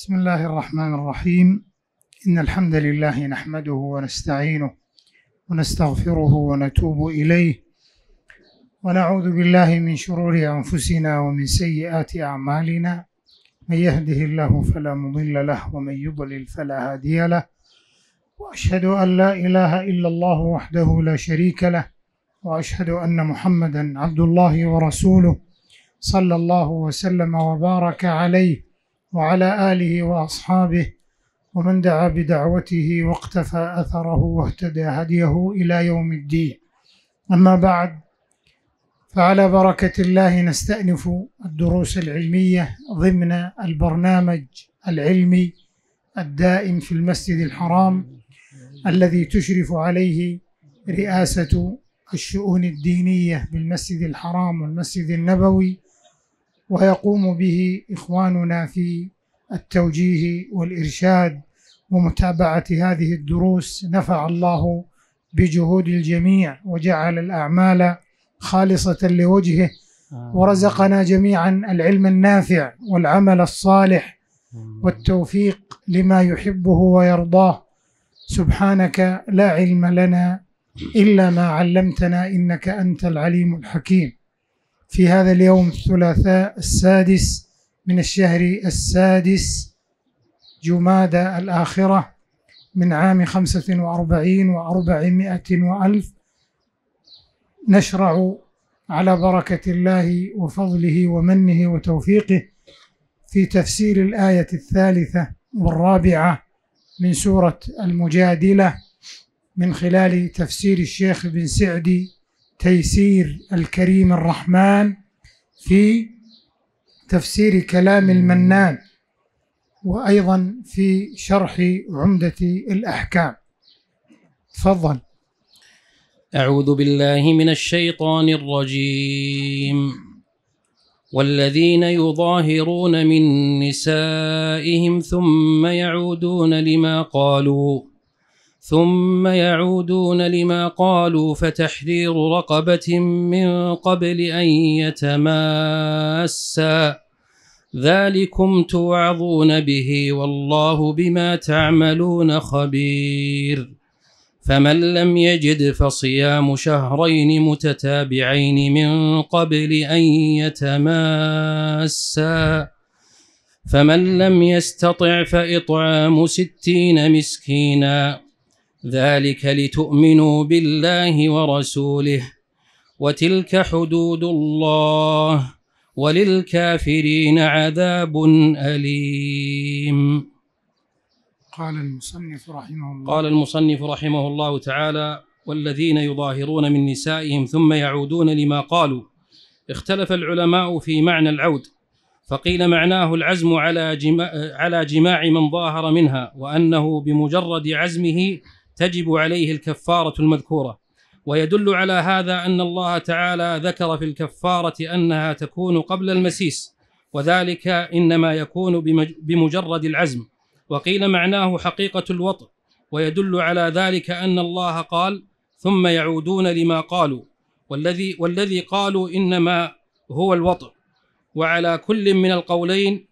بسم الله الرحمن الرحيم إن الحمد لله نحمده ونستعينه ونستغفره ونتوب إليه ونعوذ بالله من شرور أنفسنا ومن سيئات أعمالنا من يهده الله فلا مضل له ومن يضلل فلا هادي له وأشهد أن لا إله إلا الله وحده لا شريك له وأشهد أن محمدا عبد الله ورسوله صلى الله وسلم وبارك عليه وعلى آله وأصحابه ومن دعا بدعوته واقتفى أثره واهتدى هديه إلى يوم الدين أما بعد فعلى بركة الله نستأنف الدروس العلمية ضمن البرنامج العلمي الدائم في المسجد الحرام الذي تشرف عليه رئاسة الشؤون الدينية بالمسجد الحرام والمسجد النبوي ويقوم به إخواننا في التوجيه والإرشاد ومتابعة هذه الدروس نفع الله بجهود الجميع وجعل الأعمال خالصة لوجهه ورزقنا جميعا العلم النافع والعمل الصالح والتوفيق لما يحبه ويرضاه سبحانك لا علم لنا إلا ما علمتنا إنك أنت العليم الحكيم في هذا اليوم الثلاثاء السادس من الشهر السادس جمادى الآخرة من عام خمسة وأربعين وأربعمائة وألف نشرع على بركة الله وفضله ومنه وتوفيقه في تفسير الآية الثالثة والرابعة من سورة المجادلة من خلال تفسير الشيخ بن سعدي تيسير الكريم الرحمن في تفسير كلام المنان وأيضا في شرح عمدة الأحكام تفضل أعوذ بالله من الشيطان الرجيم والذين يظاهرون من نسائهم ثم يعودون لما قالوا ثم يعودون لما قالوا فتحرير رقبة من قبل أن يتماسا ذلكم توعظون به والله بما تعملون خبير فمن لم يجد فصيام شهرين متتابعين من قبل أن يتماسا فمن لم يستطع فإطعام ستين مسكيناً ذلك لتؤمنوا بالله ورسوله وتلك حدود الله وللكافرين عذاب أليم قال المصنف رحمه الله قال المصنف رحمه الله تعالى والذين يظاهرون من نسائهم ثم يعودون لما قالوا اختلف العلماء في معنى العود فقيل معناه العزم على جماع, على جماع من ظاهر منها وأنه بمجرد عزمه تجب عليه الكفارة المذكورة ويدل على هذا أن الله تعالى ذكر في الكفارة أنها تكون قبل المسيس وذلك إنما يكون بمجرد العزم وقيل معناه حقيقة الوطء ويدل على ذلك أن الله قال ثم يعودون لما قالوا والذي والذي قالوا إنما هو الوطء وعلى كل من القولين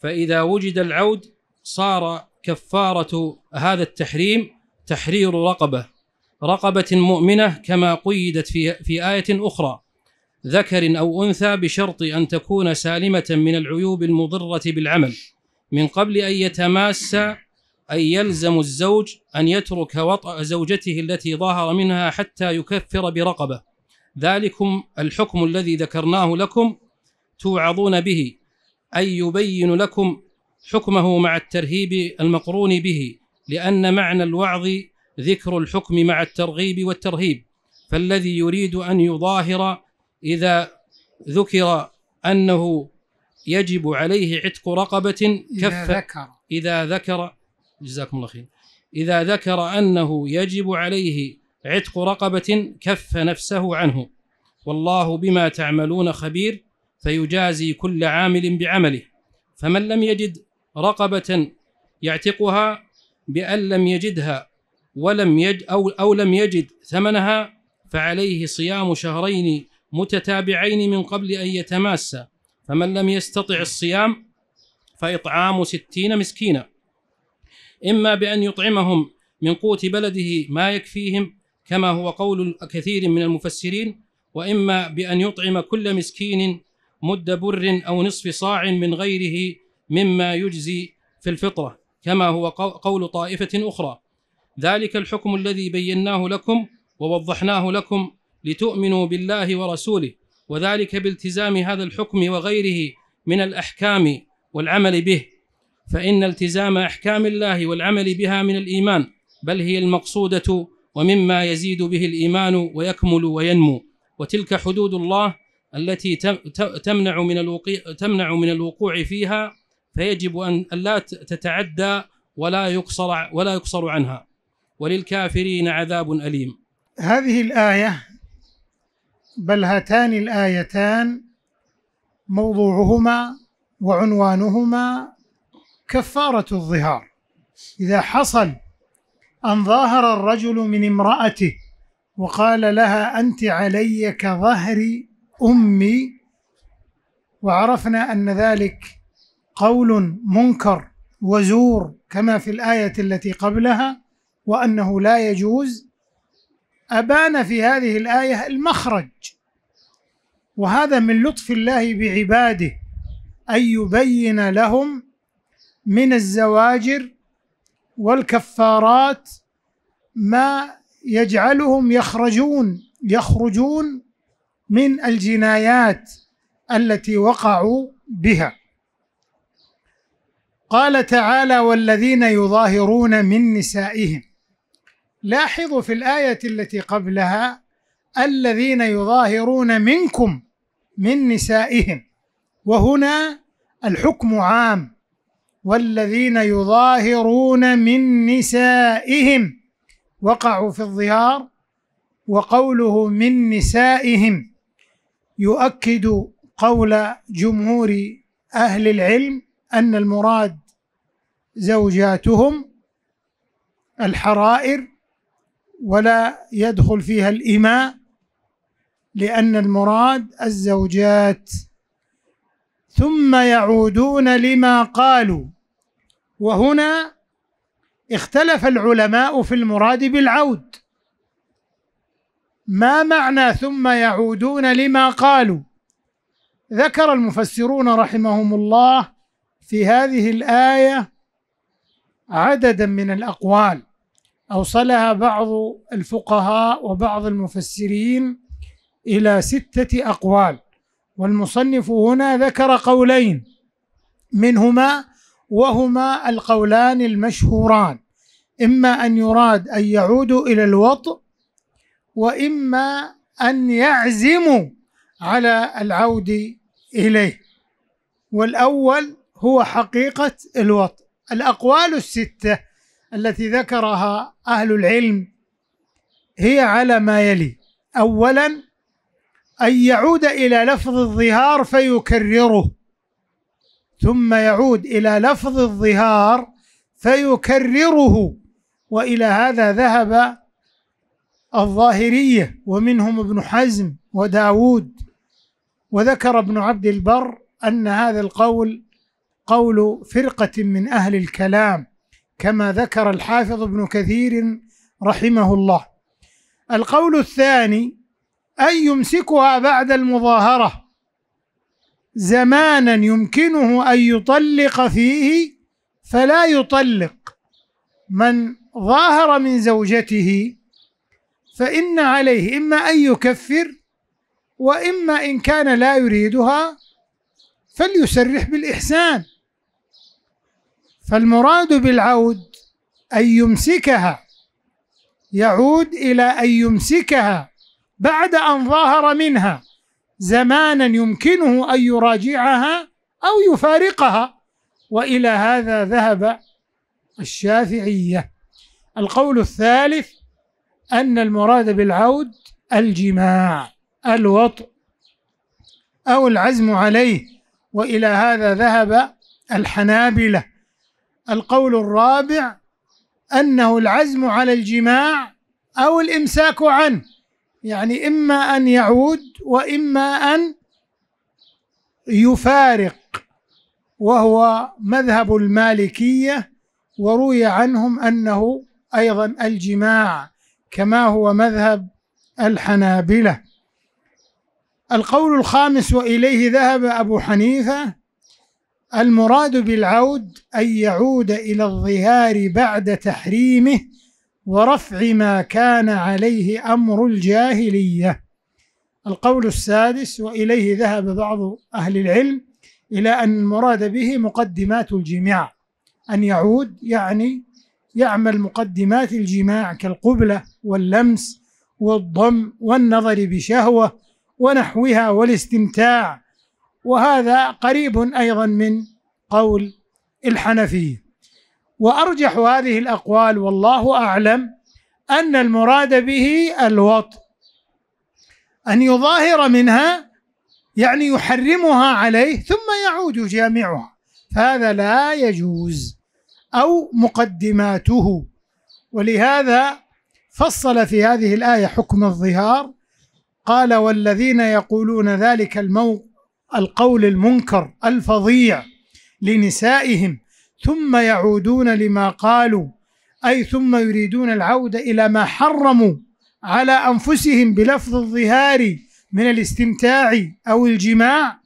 فإذا وجد العود صار كفارة هذا التحريم تحرير رقبه رقبه مؤمنه كما قيدت في في ايه اخرى ذكر او انثى بشرط ان تكون سالمه من العيوب المضره بالعمل من قبل ان يتماس أي يلزم الزوج أن يترك وطأ زوجته التي ظهر منها حتى يكفر برقبة ذلكم الحكم الذي ذكرناه لكم توعظون به أي يبين لكم حكمه مع الترهيب المقرون به لأن معنى الوعظ ذكر الحكم مع الترغيب والترهيب فالذي يريد أن يظاهر إذا ذكر أنه يجب عليه عتق رقبة كف إذا ذكر إذا ذكر جزاكم الله خير إذا ذكر أنه يجب عليه عتق رقبة كف نفسه عنه والله بما تعملون خبير فيجازي كل عامل بعمله فمن لم يجد رقبة يعتقها بأن لم يجدها ولم يج أو, أو لم يجد ثمنها فعليه صيام شهرين متتابعين من قبل أن يتماسى فمن لم يستطع الصيام فإطعام ستين مسكينا إما بأن يطعمهم من قوت بلده ما يكفيهم كما هو قول كثير من المفسرين وإما بأن يطعم كل مسكين مد بر أو نصف صاع من غيره مما يجزي في الفطرة كما هو قول طائفة أخرى ذلك الحكم الذي بيناه لكم ووضحناه لكم لتؤمنوا بالله ورسوله وذلك بالتزام هذا الحكم وغيره من الأحكام والعمل به فإن التزام أحكام الله والعمل بها من الإيمان بل هي المقصودة ومما يزيد به الإيمان ويكمل وينمو وتلك حدود الله التي تمنع من الوقوع تمنع من الوقوع فيها فيجب ان لا تتعدى ولا يقصر ولا يقصر عنها وللكافرين عذاب اليم. هذه الايه بل هاتان الايتان موضوعهما وعنوانهما كفاره الظهار اذا حصل ان ظاهر الرجل من امراته وقال لها انت علي كظهر امي وعرفنا ان ذلك قول منكر وزور كما في الآية التي قبلها وأنه لا يجوز أبان في هذه الآية المخرج وهذا من لطف الله بعباده أن يبين لهم من الزواجر والكفارات ما يجعلهم يخرجون يخرجون من الجنايات التي وقعوا بها قال تعالى والذين يظاهرون من نسائهم لاحظوا في الايه التي قبلها الذين يظاهرون منكم من نسائهم وهنا الحكم عام والذين يظاهرون من نسائهم وقعوا في الظهار وقوله من نسائهم يؤكد قول جمهور اهل العلم أن المراد زوجاتهم الحرائر ولا يدخل فيها الإماء لأن المراد الزوجات ثم يعودون لما قالوا وهنا اختلف العلماء في المراد بالعود ما معنى ثم يعودون لما قالوا ذكر المفسرون رحمهم الله في هذه الآية عددا من الأقوال أوصلها بعض الفقهاء وبعض المفسرين إلى ستة أقوال والمصنف هنا ذكر قولين منهما وهما القولان المشهوران إما أن يراد أن يعودوا إلى الوطء وإما أن يعزموا على العود إليه والأول هو حقيقة الوطء الأقوال الستة التي ذكرها أهل العلم هي على ما يلي أولا أن يعود إلى لفظ الظهار فيكرره ثم يعود إلى لفظ الظهار فيكرره وإلى هذا ذهب الظاهرية ومنهم ابن حزم وداود وذكر ابن عبد البر أن هذا القول قول فرقة من أهل الكلام كما ذكر الحافظ ابن كثير رحمه الله القول الثاني أن يمسكها بعد المظاهرة زمانا يمكنه أن يطلق فيه فلا يطلق من ظاهر من زوجته فإن عليه إما أن يكفر وإما إن كان لا يريدها فليسرح بالإحسان فالمراد بالعود أن يمسكها يعود إلى أن يمسكها بعد أن ظاهر منها زمانا يمكنه أن يراجعها أو يفارقها وإلى هذا ذهب الشافعية القول الثالث أن المراد بالعود الجماع الوطء أو العزم عليه وإلى هذا ذهب الحنابلة القول الرابع أنه العزم على الجماع أو الإمساك عنه يعني إما أن يعود وإما أن يفارق وهو مذهب المالكية وروي عنهم أنه أيضا الجماع كما هو مذهب الحنابلة القول الخامس وإليه ذهب أبو حنيفة المراد بالعود أن يعود إلى الظهار بعد تحريمه ورفع ما كان عليه أمر الجاهلية القول السادس وإليه ذهب بعض أهل العلم إلى أن المراد به مقدمات الجماع أن يعود يعني يعمل مقدمات الجماع كالقبلة واللمس والضم والنظر بشهوة ونحوها والاستمتاع وهذا قريب أيضا من قول الحنفية وأرجح هذه الأقوال والله أعلم أن المراد به الوط أن يظاهر منها يعني يحرمها عليه ثم يعود جامعها فهذا لا يجوز أو مقدماته ولهذا فصل في هذه الآية حكم الظهار قال والذين يقولون ذلك الموت القول المنكر الفظيع لنسائهم ثم يعودون لما قالوا اي ثم يريدون العوده الى ما حرموا على انفسهم بلفظ الظهار من الاستمتاع او الجماع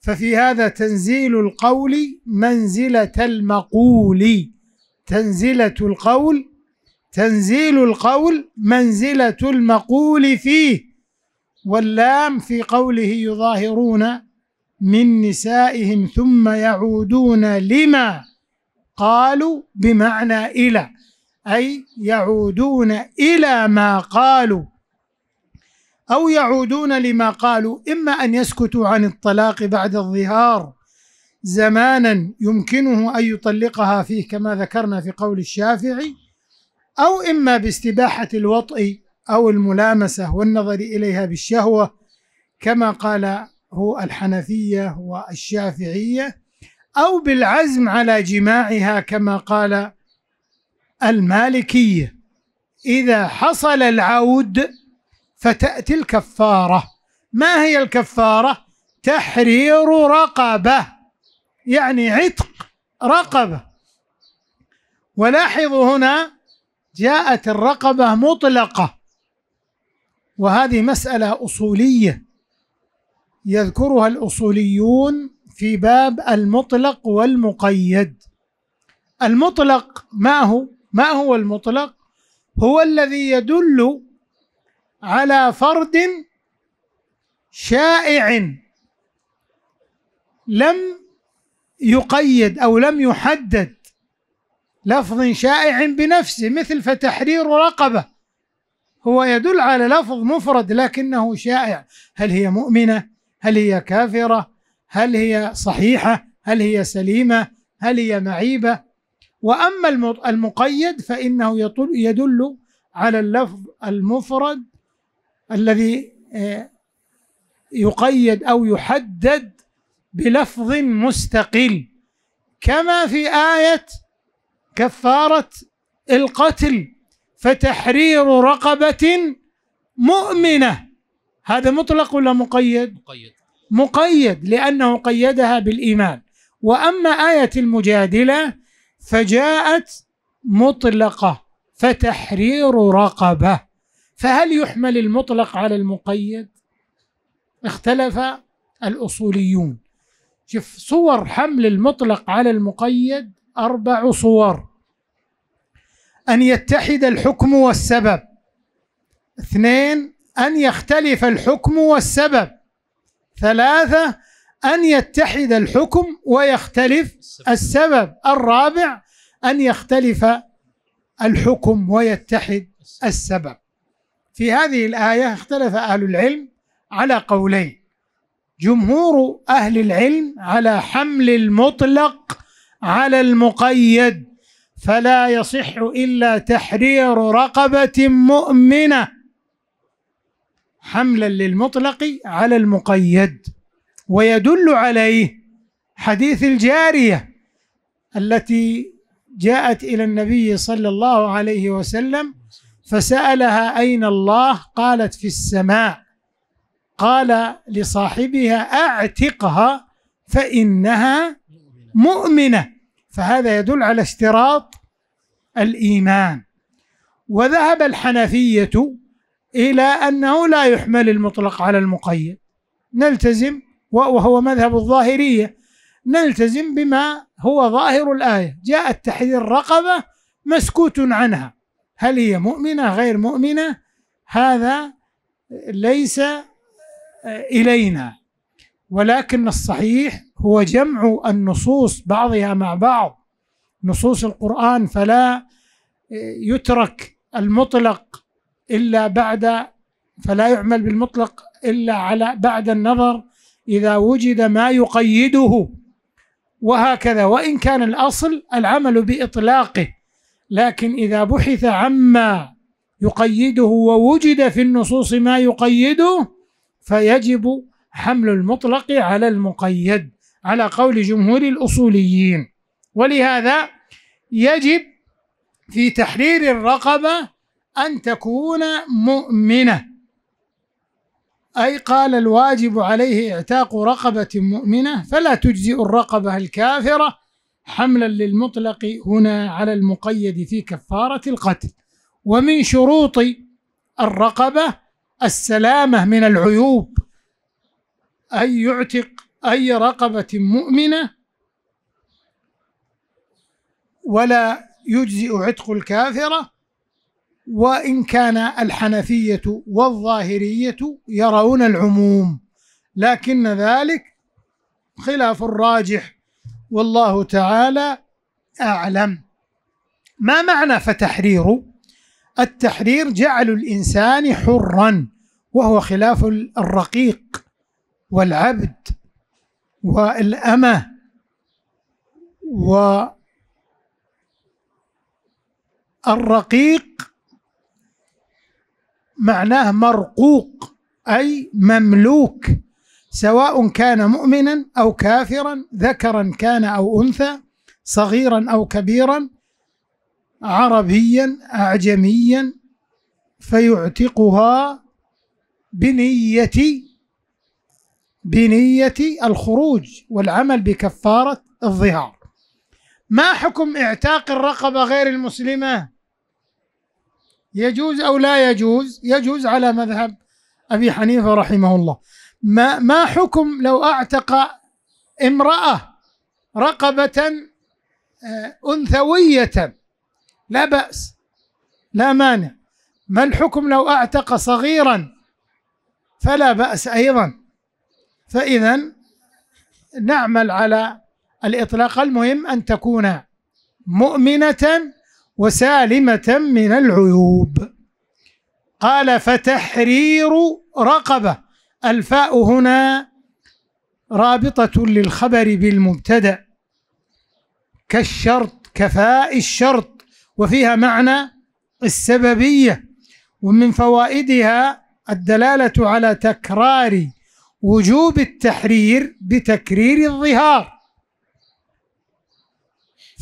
ففي هذا تنزيل القول منزله المقول تنزله القول تنزيل القول منزله المقول فيه واللام في قوله يظاهرون من نسائهم ثم يعودون لما قالوا بمعنى إلى أي يعودون إلى ما قالوا أو يعودون لما قالوا إما أن يسكتوا عن الطلاق بعد الظهار زمانا يمكنه أن يطلقها فيه كما ذكرنا في قول الشافعي أو إما باستباحة الوطئ أو الملامسة والنظر إليها بالشهوة كما قال هو الحنفية والشافعية أو بالعزم على جماعها كما قال المالكية إذا حصل العود فتأتي الكفارة ما هي الكفارة؟ تحرير رقبة يعني عتق رقبة ولاحظوا هنا جاءت الرقبة مطلقة وهذه مسألة أصولية يذكرها الاصوليون في باب المطلق والمقيد المطلق ما هو ما هو المطلق هو الذي يدل على فرد شائع لم يقيد او لم يحدد لفظ شائع بنفسه مثل فتحرير رقبه هو يدل على لفظ مفرد لكنه شائع هل هي مؤمنه هل هي كافره هل هي صحيحه هل هي سليمه هل هي معيبه واما المقيد فانه يدل على اللفظ المفرد الذي آه، يقيد او يحدد بلفظ مستقل كما في ايه كفاره القتل فتحرير رقبه مؤمنه هذا مطلق ولا مقيد مقيد مقيد لأنه قيدها بالإيمان وأما آية المجادلة فجاءت مطلقة فتحرير رقبة فهل يحمل المطلق على المقيد اختلف الأصوليون شوف صور حمل المطلق على المقيد أربع صور أن يتحد الحكم والسبب اثنين أن يختلف الحكم والسبب ثلاثة أن يتحد الحكم ويختلف السبب الرابع أن يختلف الحكم ويتحد السبب في هذه الآية اختلف أهل العلم على قولين جمهور أهل العلم على حمل المطلق على المقيد فلا يصح إلا تحرير رقبة مؤمنة حملا للمطلق على المقيد ويدل عليه حديث الجاريه التي جاءت الى النبي صلى الله عليه وسلم فسالها اين الله قالت في السماء قال لصاحبها اعتقها فانها مؤمنه فهذا يدل على اشتراط الايمان وذهب الحنفيه إلى أنه لا يحمل المطلق على المقيد نلتزم وهو مذهب الظاهرية نلتزم بما هو ظاهر الآية جاء التحذير رقبة مسكوت عنها هل هي مؤمنة غير مؤمنة هذا ليس إلينا ولكن الصحيح هو جمع النصوص بعضها مع بعض نصوص القرآن فلا يترك المطلق إلا بعد فلا يعمل بالمطلق إلا على بعد النظر إذا وجد ما يقيده وهكذا وإن كان الأصل العمل بإطلاقه لكن إذا بحث عما يقيده ووجد في النصوص ما يقيده فيجب حمل المطلق على المقيد على قول جمهور الأصوليين ولهذا يجب في تحرير الرقبة أن تكون مؤمنة أي قال الواجب عليه إعتاق رقبة مؤمنة فلا تجزئ الرقبة الكافرة حملا للمطلق هنا على المقيد في كفارة القتل ومن شروط الرقبة السلامة من العيوب أن يعتق أي رقبة مؤمنة ولا يجزئ عتق الكافرة وإن كان الحنفية والظاهرية يرون العموم لكن ذلك خلاف الراجح والله تعالى أعلم ما معنى فتحرير التحرير جعل الإنسان حرا وهو خلاف الرقيق والعبد والأمة والرقيق معناه مرقوق اي مملوك سواء كان مؤمنا او كافرا ذكرا كان او انثى صغيرا او كبيرا عربيا اعجميا فيعتقها بنيه بنيه الخروج والعمل بكفاره الظهار ما حكم اعتاق الرقبه غير المسلمه يجوز أو لا يجوز يجوز على مذهب أبي حنيفة رحمه الله ما, ما حكم لو أعتق امرأة رقبة آه، أنثوية لا بأس لا مانع ما الحكم لو أعتق صغيرا فلا بأس أيضا فإذا نعمل على الإطلاق المهم أن تكون مؤمنة وسالمة من العيوب قال فتحرير رقبة الفاء هنا رابطة للخبر بالمبتدأ كالشرط كفاء الشرط وفيها معنى السببية ومن فوائدها الدلالة على تكرار وجوب التحرير بتكرير الظهار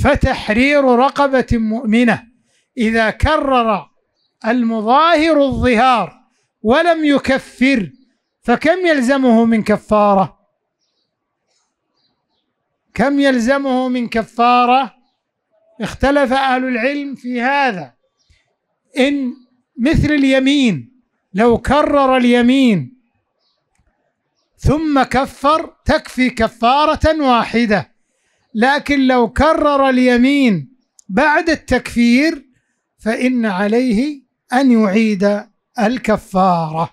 فتحرير رقبة مؤمنة إذا كرر المظاهر الظهار ولم يكفر فكم يلزمه من كفارة كم يلزمه من كفارة اختلف أهل العلم في هذا إن مثل اليمين لو كرر اليمين ثم كفر تكفي كفارة واحدة لكن لو كرر اليمين بعد التكفير فإن عليه أن يعيد الكفارة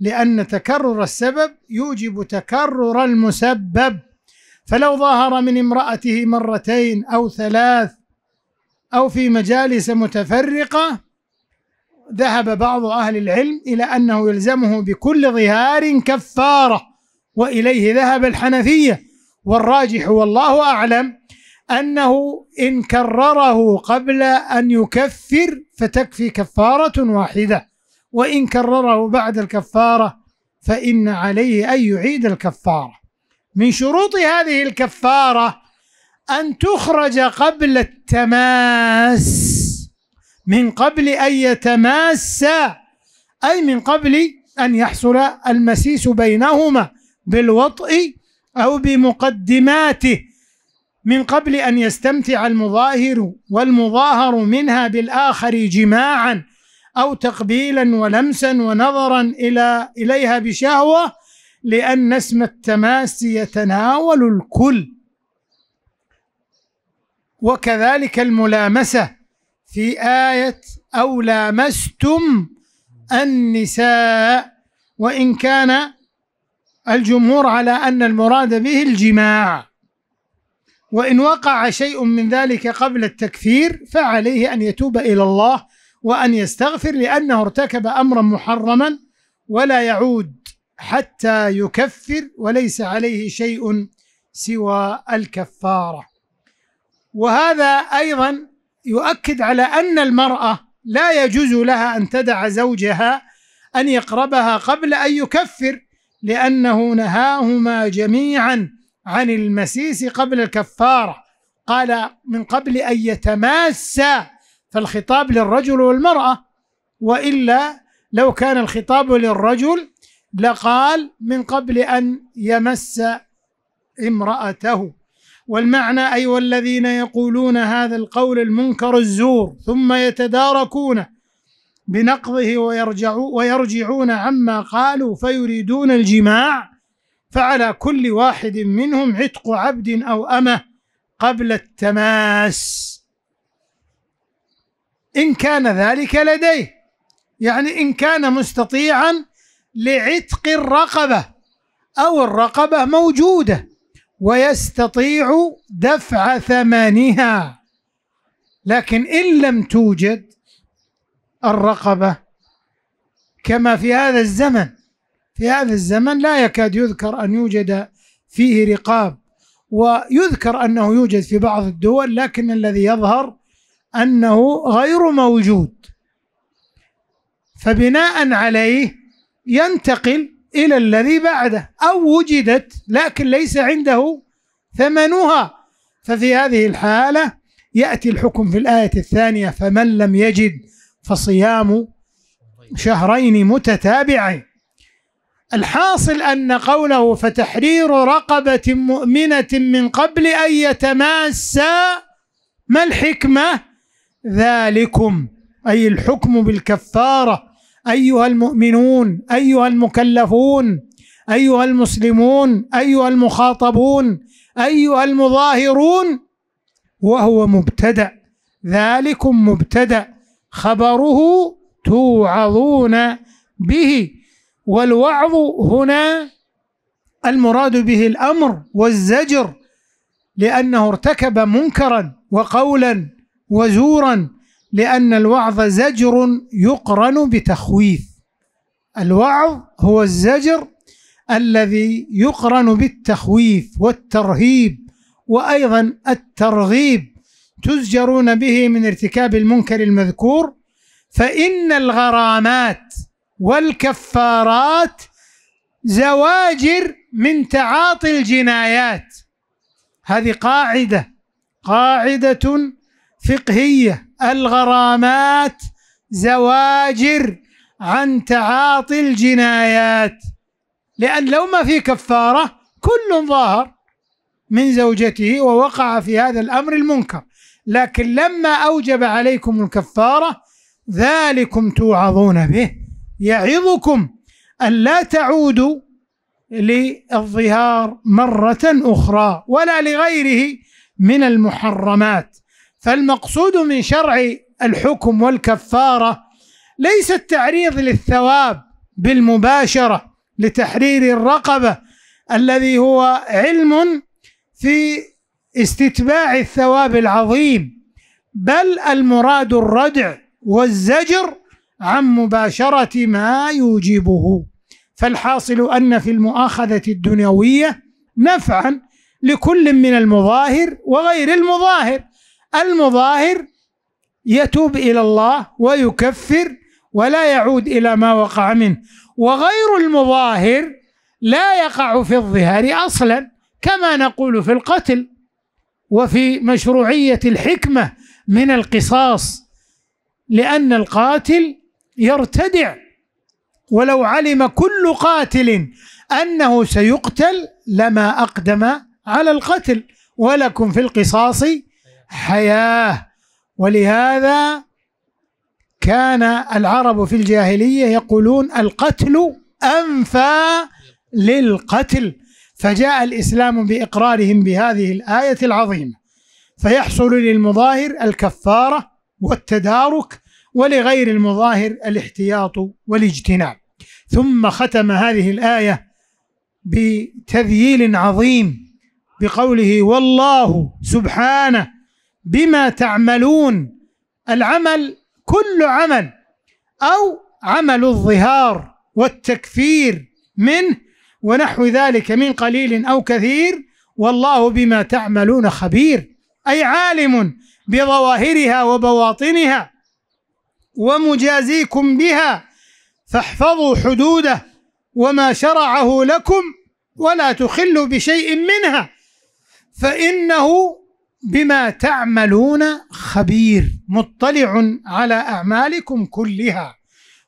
لأن تكرر السبب يوجب تكرر المسبب فلو ظهر من امرأته مرتين أو ثلاث أو في مجالس متفرقة ذهب بعض أهل العلم إلى أنه يلزمه بكل ظهار كفارة وإليه ذهب الحنفية والراجح والله اعلم انه ان كرره قبل ان يكفر فتكفي كفاره واحده وان كرره بعد الكفاره فان عليه ان يعيد الكفاره من شروط هذه الكفاره ان تخرج قبل التماس من قبل ان يتماسا اي من قبل ان يحصل المسيس بينهما بالوطء أو بمقدماته من قبل أن يستمتع المظاهر والمظاهر منها بالآخر جماعا أو تقبيلا ولمسا ونظرا إلى إليها بشهوة لأن اسم التماس يتناول الكل وكذلك الملامسة في آية أو لامستم النساء وإن كان الجمهور على أن المراد به الجماع وإن وقع شيء من ذلك قبل التكفير فعليه أن يتوب إلى الله وأن يستغفر لأنه ارتكب أمرا محرما ولا يعود حتى يكفر وليس عليه شيء سوى الكفارة وهذا أيضا يؤكد على أن المرأة لا يجوز لها أن تدع زوجها أن يقربها قبل أن يكفر لأنه نهاهما جميعا عن المسيس قبل الكفارة قال من قبل أن يتماسا فالخطاب للرجل والمرأة وإلا لو كان الخطاب للرجل لقال من قبل أن يمس امرأته والمعنى أيوة والذين يقولون هذا القول المنكر الزور ثم يتداركونه بنقضه ويرجع ويرجعون عما قالوا فيريدون الجماع فعلى كل واحد منهم عتق عبد او امه قبل التماس ان كان ذلك لديه يعني ان كان مستطيعا لعتق الرقبه او الرقبه موجوده ويستطيع دفع ثمنها لكن ان لم توجد الرقبة كما في هذا الزمن في هذا الزمن لا يكاد يذكر أن يوجد فيه رقاب ويذكر أنه يوجد في بعض الدول لكن الذي يظهر أنه غير موجود فبناء عليه ينتقل إلى الذي بعده أو وجدت لكن ليس عنده ثمنها ففي هذه الحالة يأتي الحكم في الآية الثانية فمن لم يجد فصيام شهرين متتابعين الحاصل ان قوله فتحرير رقبه مؤمنه من قبل ان يتماسا ما الحكمه ذلكم اي الحكم بالكفاره ايها المؤمنون ايها المكلفون ايها المسلمون ايها المخاطبون ايها المظاهرون وهو مبتدا ذلكم مبتدا خبره توعظون به والوعظ هنا المراد به الامر والزجر لانه ارتكب منكرا وقولا وزورا لان الوعظ زجر يقرن بتخويف الوعظ هو الزجر الذي يقرن بالتخويف والترهيب وايضا الترغيب تزجرون به من ارتكاب المنكر المذكور فإن الغرامات والكفارات زواجر من تعاطي الجنايات هذه قاعدة قاعدة فقهية الغرامات زواجر عن تعاطي الجنايات لأن لو ما في كفارة كل ظاهر من زوجته ووقع في هذا الأمر المنكر لكن لما أوجب عليكم الكفارة ذلكم توعظون به يعظكم أن لا تعودوا للظهار مرة أخرى ولا لغيره من المحرمات فالمقصود من شرع الحكم والكفارة ليس التعريض للثواب بالمباشرة لتحرير الرقبة الذي هو علم في استتباع الثواب العظيم بل المراد الردع والزجر عن مباشرة ما يوجبه فالحاصل أن في المؤاخذة الدنيوية نفعا لكل من المظاهر وغير المظاهر المظاهر يتوب إلى الله ويكفر ولا يعود إلى ما وقع منه وغير المظاهر لا يقع في الظهار أصلا كما نقول في القتل وفي مشروعية الحكمة من القصاص لأن القاتل يرتدع ولو علم كل قاتل أنه سيقتل لما أقدم على القتل ولكم في القصاص حياة ولهذا كان العرب في الجاهلية يقولون القتل أنفى للقتل فجاء الاسلام باقرارهم بهذه الايه العظيمه فيحصل للمظاهر الكفاره والتدارك ولغير المظاهر الاحتياط والاجتناب ثم ختم هذه الايه بتذييل عظيم بقوله والله سبحانه بما تعملون العمل كل عمل او عمل الظهار والتكفير منه ونحو ذلك من قليل او كثير والله بما تعملون خبير اي عالم بظواهرها وبواطنها ومجازيكم بها فاحفظوا حدوده وما شرعه لكم ولا تخلوا بشيء منها فانه بما تعملون خبير مطلع على اعمالكم كلها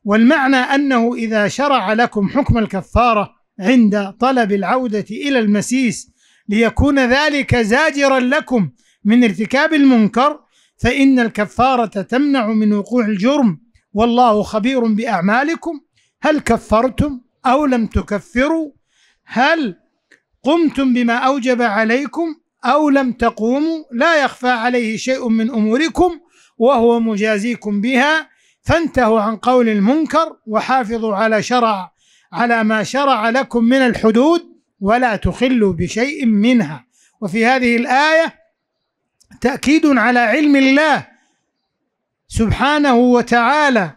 والمعنى انه اذا شرع لكم حكم الكفاره عند طلب العودة إلى المسيس ليكون ذلك زاجرا لكم من ارتكاب المنكر فإن الكفارة تمنع من وقوع الجرم والله خبير بأعمالكم هل كفرتم أو لم تكفروا هل قمتم بما أوجب عليكم أو لم تقوموا لا يخفى عليه شيء من أموركم وهو مجازيكم بها فانتهوا عن قول المنكر وحافظوا على شرع على ما شرع لكم من الحدود ولا تخلوا بشيء منها وفي هذه الآية تأكيد على علم الله سبحانه وتعالى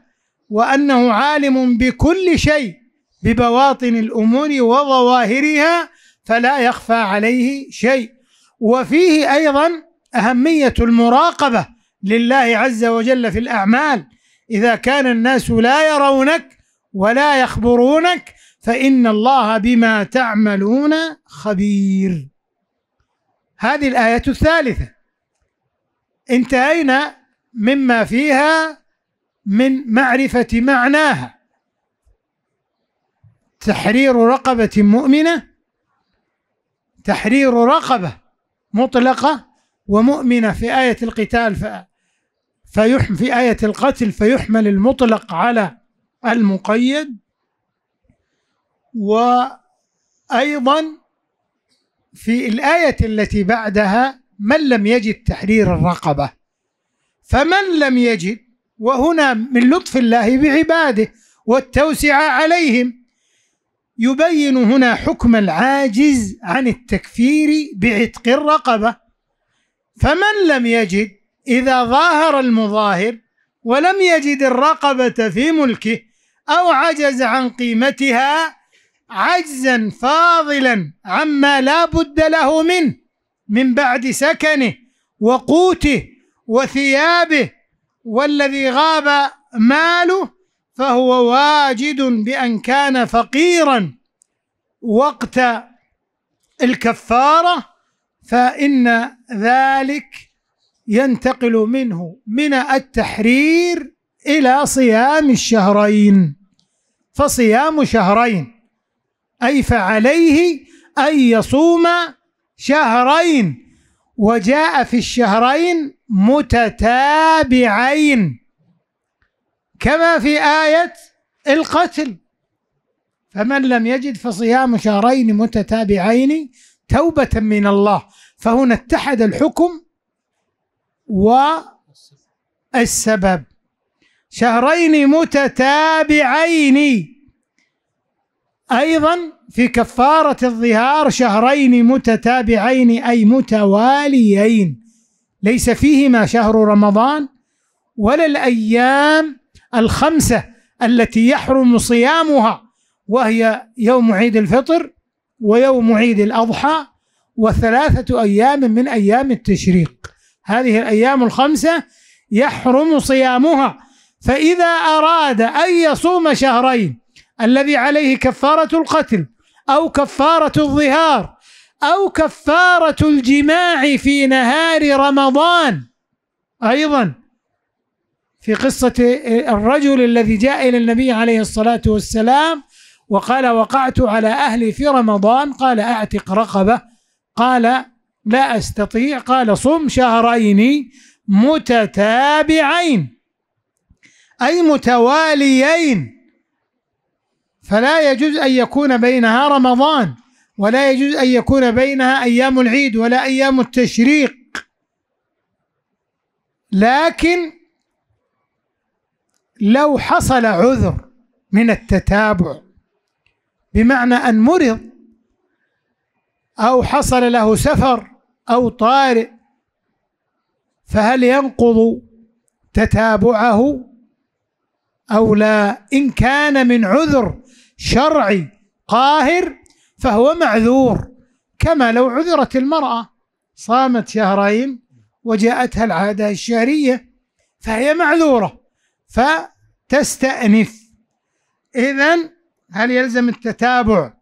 وأنه عالم بكل شيء ببواطن الأمور وظواهرها فلا يخفى عليه شيء وفيه أيضا أهمية المراقبة لله عز وجل في الأعمال إذا كان الناس لا يرونك ولا يخبرونك فإن الله بما تعملون خبير هذه الآية الثالثة انتهينا مما فيها من معرفة معناها تحرير رقبة مؤمنة تحرير رقبة مطلقة ومؤمنة في آية القتال في آية القتل فيحمل المطلق على المقيد وأيضا في الآية التي بعدها من لم يجد تحرير الرقبة فمن لم يجد وهنا من لطف الله بعباده والتوسعة عليهم يبين هنا حكم العاجز عن التكفير بعتق الرقبة فمن لم يجد إذا ظاهر المظاهر ولم يجد الرقبة في ملكه أو عجز عن قيمتها عجزا فاضلا عما لا بد له منه من بعد سكنه وقوته وثيابه والذي غاب ماله فهو واجد بأن كان فقيرا وقت الكفارة فإن ذلك ينتقل منه من التحرير إلى صيام الشهرين فصيام شهرين أي فعليه أن يصوم شهرين وجاء في الشهرين متتابعين كما في آية القتل فمن لم يجد فصيام شهرين متتابعين توبة من الله فهنا اتحد الحكم والسبب شهرين متتابعين أيضا في كفارة الظهار شهرين متتابعين أي متواليين ليس فيهما شهر رمضان ولا الأيام الخمسة التي يحرم صيامها وهي يوم عيد الفطر ويوم عيد الأضحى وثلاثة أيام من أيام التشريق هذه الأيام الخمسة يحرم صيامها فإذا أراد أن يصوم شهرين الذي عليه كفارة القتل أو كفارة الظهار أو كفارة الجماع في نهار رمضان أيضا في قصة الرجل الذي جاء إلى النبي عليه الصلاة والسلام وقال وقعت على أهلي في رمضان قال أعتق رقبة قال لا أستطيع قال صم شهرين متتابعين أي متواليين فلا يجوز أن يكون بينها رمضان ولا يجوز أن يكون بينها أيام العيد ولا أيام التشريق لكن لو حصل عذر من التتابع بمعنى أن مرض أو حصل له سفر أو طارئ فهل ينقض تتابعه أو لا إن كان من عذر شرعي قاهر فهو معذور كما لو عذرت المرأة صامت شهرين وجاءتها العادة الشهرية فهي معذورة فتستأنف إذا هل يلزم التتابع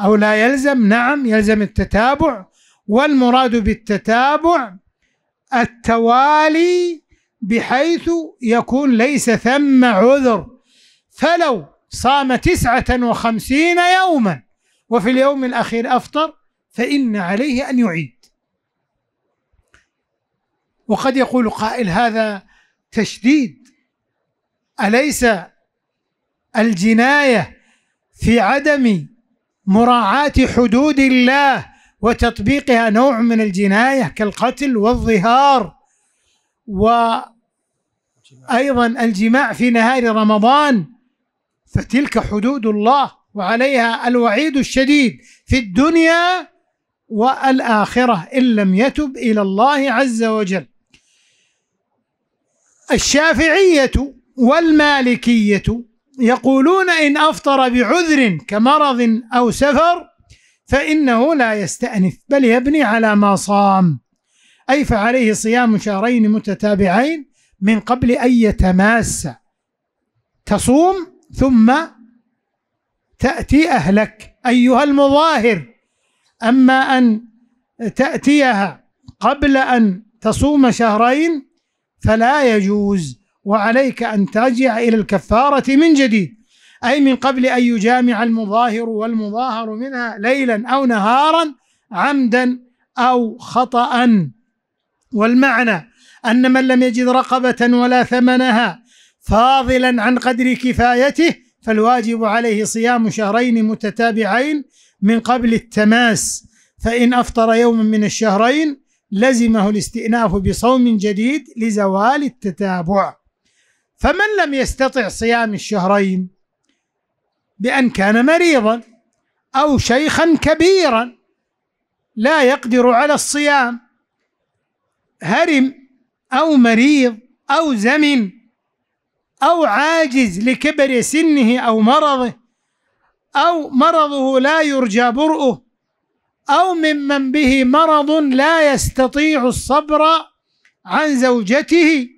أو لا يلزم نعم يلزم التتابع والمراد بالتتابع التوالي بحيث يكون ليس ثم عذر فلو صام تسعة وخمسين يوما وفي اليوم الأخير أفطر فإن عليه أن يعيد وقد يقول قائل هذا تشديد أليس الجناية في عدم مراعاة حدود الله وتطبيقها نوع من الجناية كالقتل والظهار و أيضا الجماع في نهار رمضان فتلك حدود الله وعليها الوعيد الشديد في الدنيا والآخرة إن لم يتب إلى الله عز وجل الشافعية والمالكية يقولون إن أفطر بعذر كمرض أو سفر فإنه لا يستأنف بل يبني على ما صام أي فعليه صيام شهرين متتابعين من قبل أن يتماس تصوم ثم تأتي أهلك أيها المظاهر أما أن تأتيها قبل أن تصوم شهرين فلا يجوز وعليك أن ترجع إلى الكفارة من جديد أي من قبل أن يجامع المظاهر والمظاهر منها ليلا أو نهارا عمدا أو خطأ والمعنى أن من لم يجد رقبة ولا ثمنها فاضلا عن قدر كفايته فالواجب عليه صيام شهرين متتابعين من قبل التماس فإن أفطر يوما من الشهرين لزمه الاستئناف بصوم جديد لزوال التتابع فمن لم يستطع صيام الشهرين بأن كان مريضا أو شيخا كبيرا لا يقدر على الصيام هرم أو مريض أو زمن أو عاجز لكبر سنه أو مرضه أو مرضه لا يرجى برؤه أو ممن به مرض لا يستطيع الصبر عن زوجته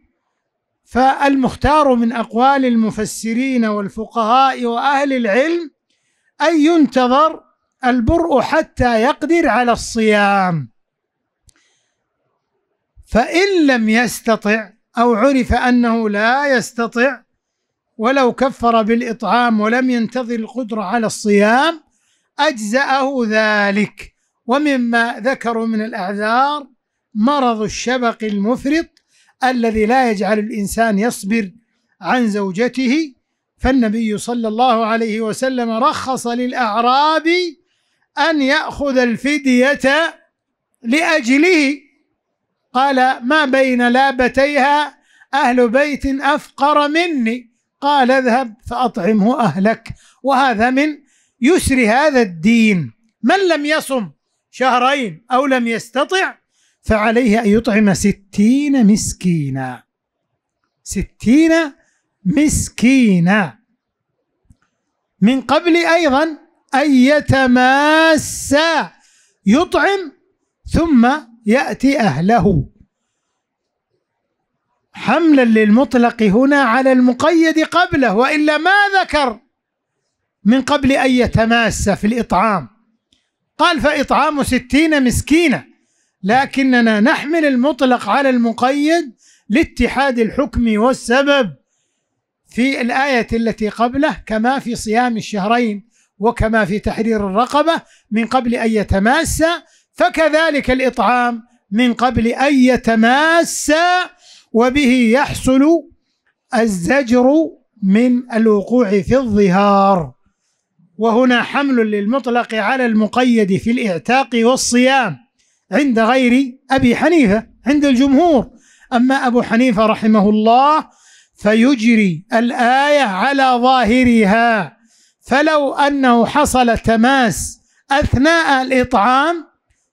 فالمختار من أقوال المفسرين والفقهاء وأهل العلم أن ينتظر البرء حتى يقدر على الصيام فإن لم يستطع أو عرف أنه لا يستطع ولو كفر بالإطعام ولم ينتظر القدرة على الصيام أجزأه ذلك ومما ذكروا من الأعذار مرض الشبق المفرط الذي لا يجعل الإنسان يصبر عن زوجته فالنبي صلى الله عليه وسلم رخص للأعرابي أن يأخذ الفدية لأجله قال ما بين لابتيها أهل بيت أفقر مني قال اذهب فأطعمه أهلك وهذا من يسر هذا الدين من لم يصم شهرين أو لم يستطع فعليه أن يطعم ستين مسكينا ستين مسكينا من قبل أيضا أن يتماسى يطعم ثم يأتي أهله حملا للمطلق هنا على المقيد قبله وإلا ما ذكر من قبل أن يتماس في الإطعام قال فإطعام ستين مسكينة لكننا نحمل المطلق على المقيد لاتحاد الحكم والسبب في الآية التي قبله كما في صيام الشهرين وكما في تحرير الرقبة من قبل أن يتماسى فكذلك الإطعام من قبل أن يتماس وبه يحصل الزجر من الوقوع في الظهار وهنا حمل للمطلق على المقيد في الإعتاق والصيام عند غير أبي حنيفة عند الجمهور أما أبو حنيفة رحمه الله فيجري الآية على ظاهرها فلو أنه حصل تماس أثناء الإطعام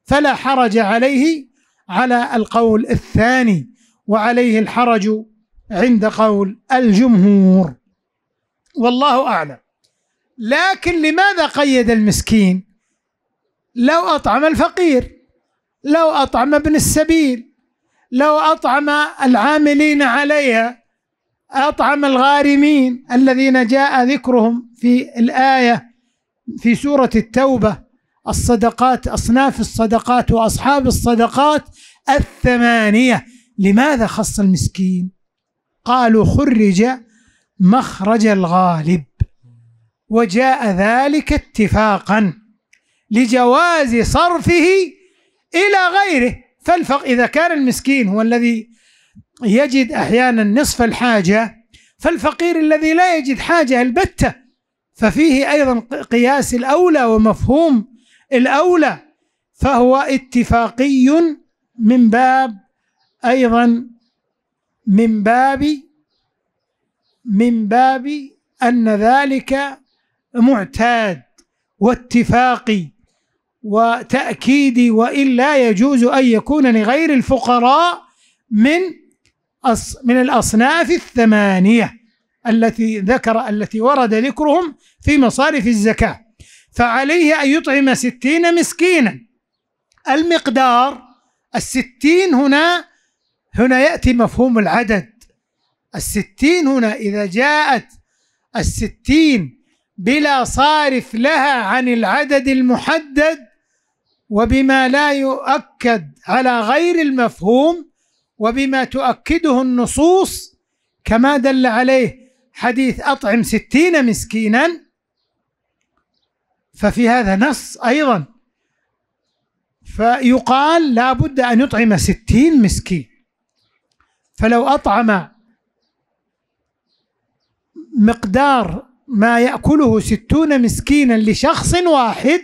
فلا حرج عليه على القول الثاني وعليه الحرج عند قول الجمهور والله اعلم لكن لماذا قيد المسكين لو اطعم الفقير لو اطعم ابن السبيل لو اطعم العاملين عليها اطعم الغارمين الذين جاء ذكرهم في الايه في سوره التوبه الصدقات أصناف الصدقات وأصحاب الصدقات الثمانية لماذا خص المسكين قالوا خرج مخرج الغالب وجاء ذلك اتفاقا لجواز صرفه إلى غيره فالفق إذا كان المسكين هو الذي يجد أحيانا نصف الحاجة فالفقير الذي لا يجد حاجة البتة ففيه أيضا قياس الأولى ومفهوم الأولى فهو اتفاقي من باب أيضا من باب من باب أن ذلك معتاد واتفاقي وتأكيدي وإلا يجوز أن يكون لغير الفقراء من من الأصناف الثمانية التي ذكر التي ورد ذكرهم في مصارف الزكاه فعليه أن يطعم ستين مسكينا المقدار الستين هنا هنا يأتي مفهوم العدد الستين هنا إذا جاءت الستين بلا صارف لها عن العدد المحدد وبما لا يؤكد على غير المفهوم وبما تؤكده النصوص كما دل عليه حديث أطعم ستين مسكينا ففي هذا نص أيضا فيقال لا بد أن يطعم ستين مسكين فلو أطعم مقدار ما يأكله ستون مسكينا لشخص واحد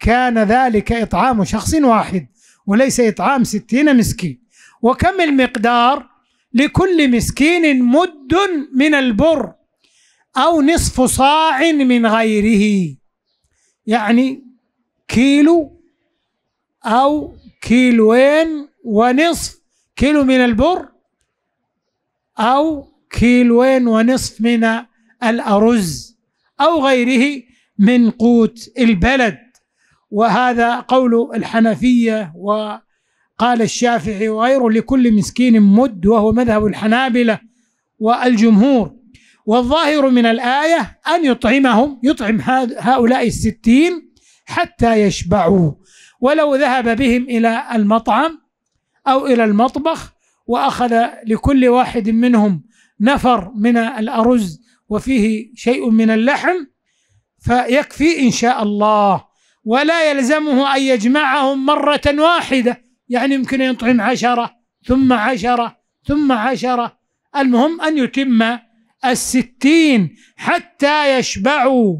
كان ذلك إطعام شخص واحد وليس إطعام ستين مسكين وكم المقدار لكل مسكين مد من البر أو نصف صاع من غيره يعني كيلو أو كيلوين ونصف كيلو من البر أو كيلوين ونصف من الأرز أو غيره من قوت البلد وهذا قول الحنفية وقال الشافعي وغيره لكل مسكين مد وهو مذهب الحنابلة والجمهور والظاهر من الآية أن يطعمهم يطعم هؤلاء الستين حتى يشبعوا ولو ذهب بهم إلى المطعم أو إلى المطبخ وأخذ لكل واحد منهم نفر من الأرز وفيه شيء من اللحم فيكفي إن شاء الله ولا يلزمه أن يجمعهم مرة واحدة يعني يمكن يطعم عشرة ثم عشرة ثم عشرة المهم أن يتم الستين حتى يشبعوا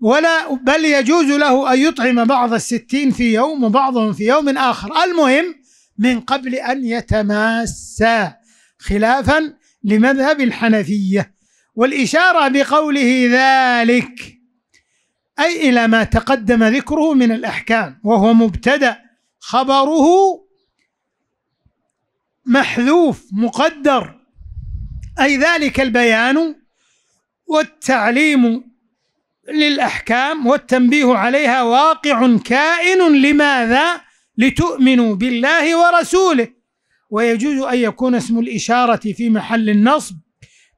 ولا بل يجوز له أن يطعم بعض الستين في يوم وبعضهم في يوم آخر المهم من قبل أن يتماسا خلافا لمذهب الحنفية والإشارة بقوله ذلك أي إلى ما تقدم ذكره من الأحكام وهو مبتدأ خبره محذوف مقدر أي ذلك البيان والتعليم للأحكام والتنبيه عليها واقع كائن لماذا؟ لتؤمنوا بالله ورسوله ويجوز أن يكون اسم الإشارة في محل النصب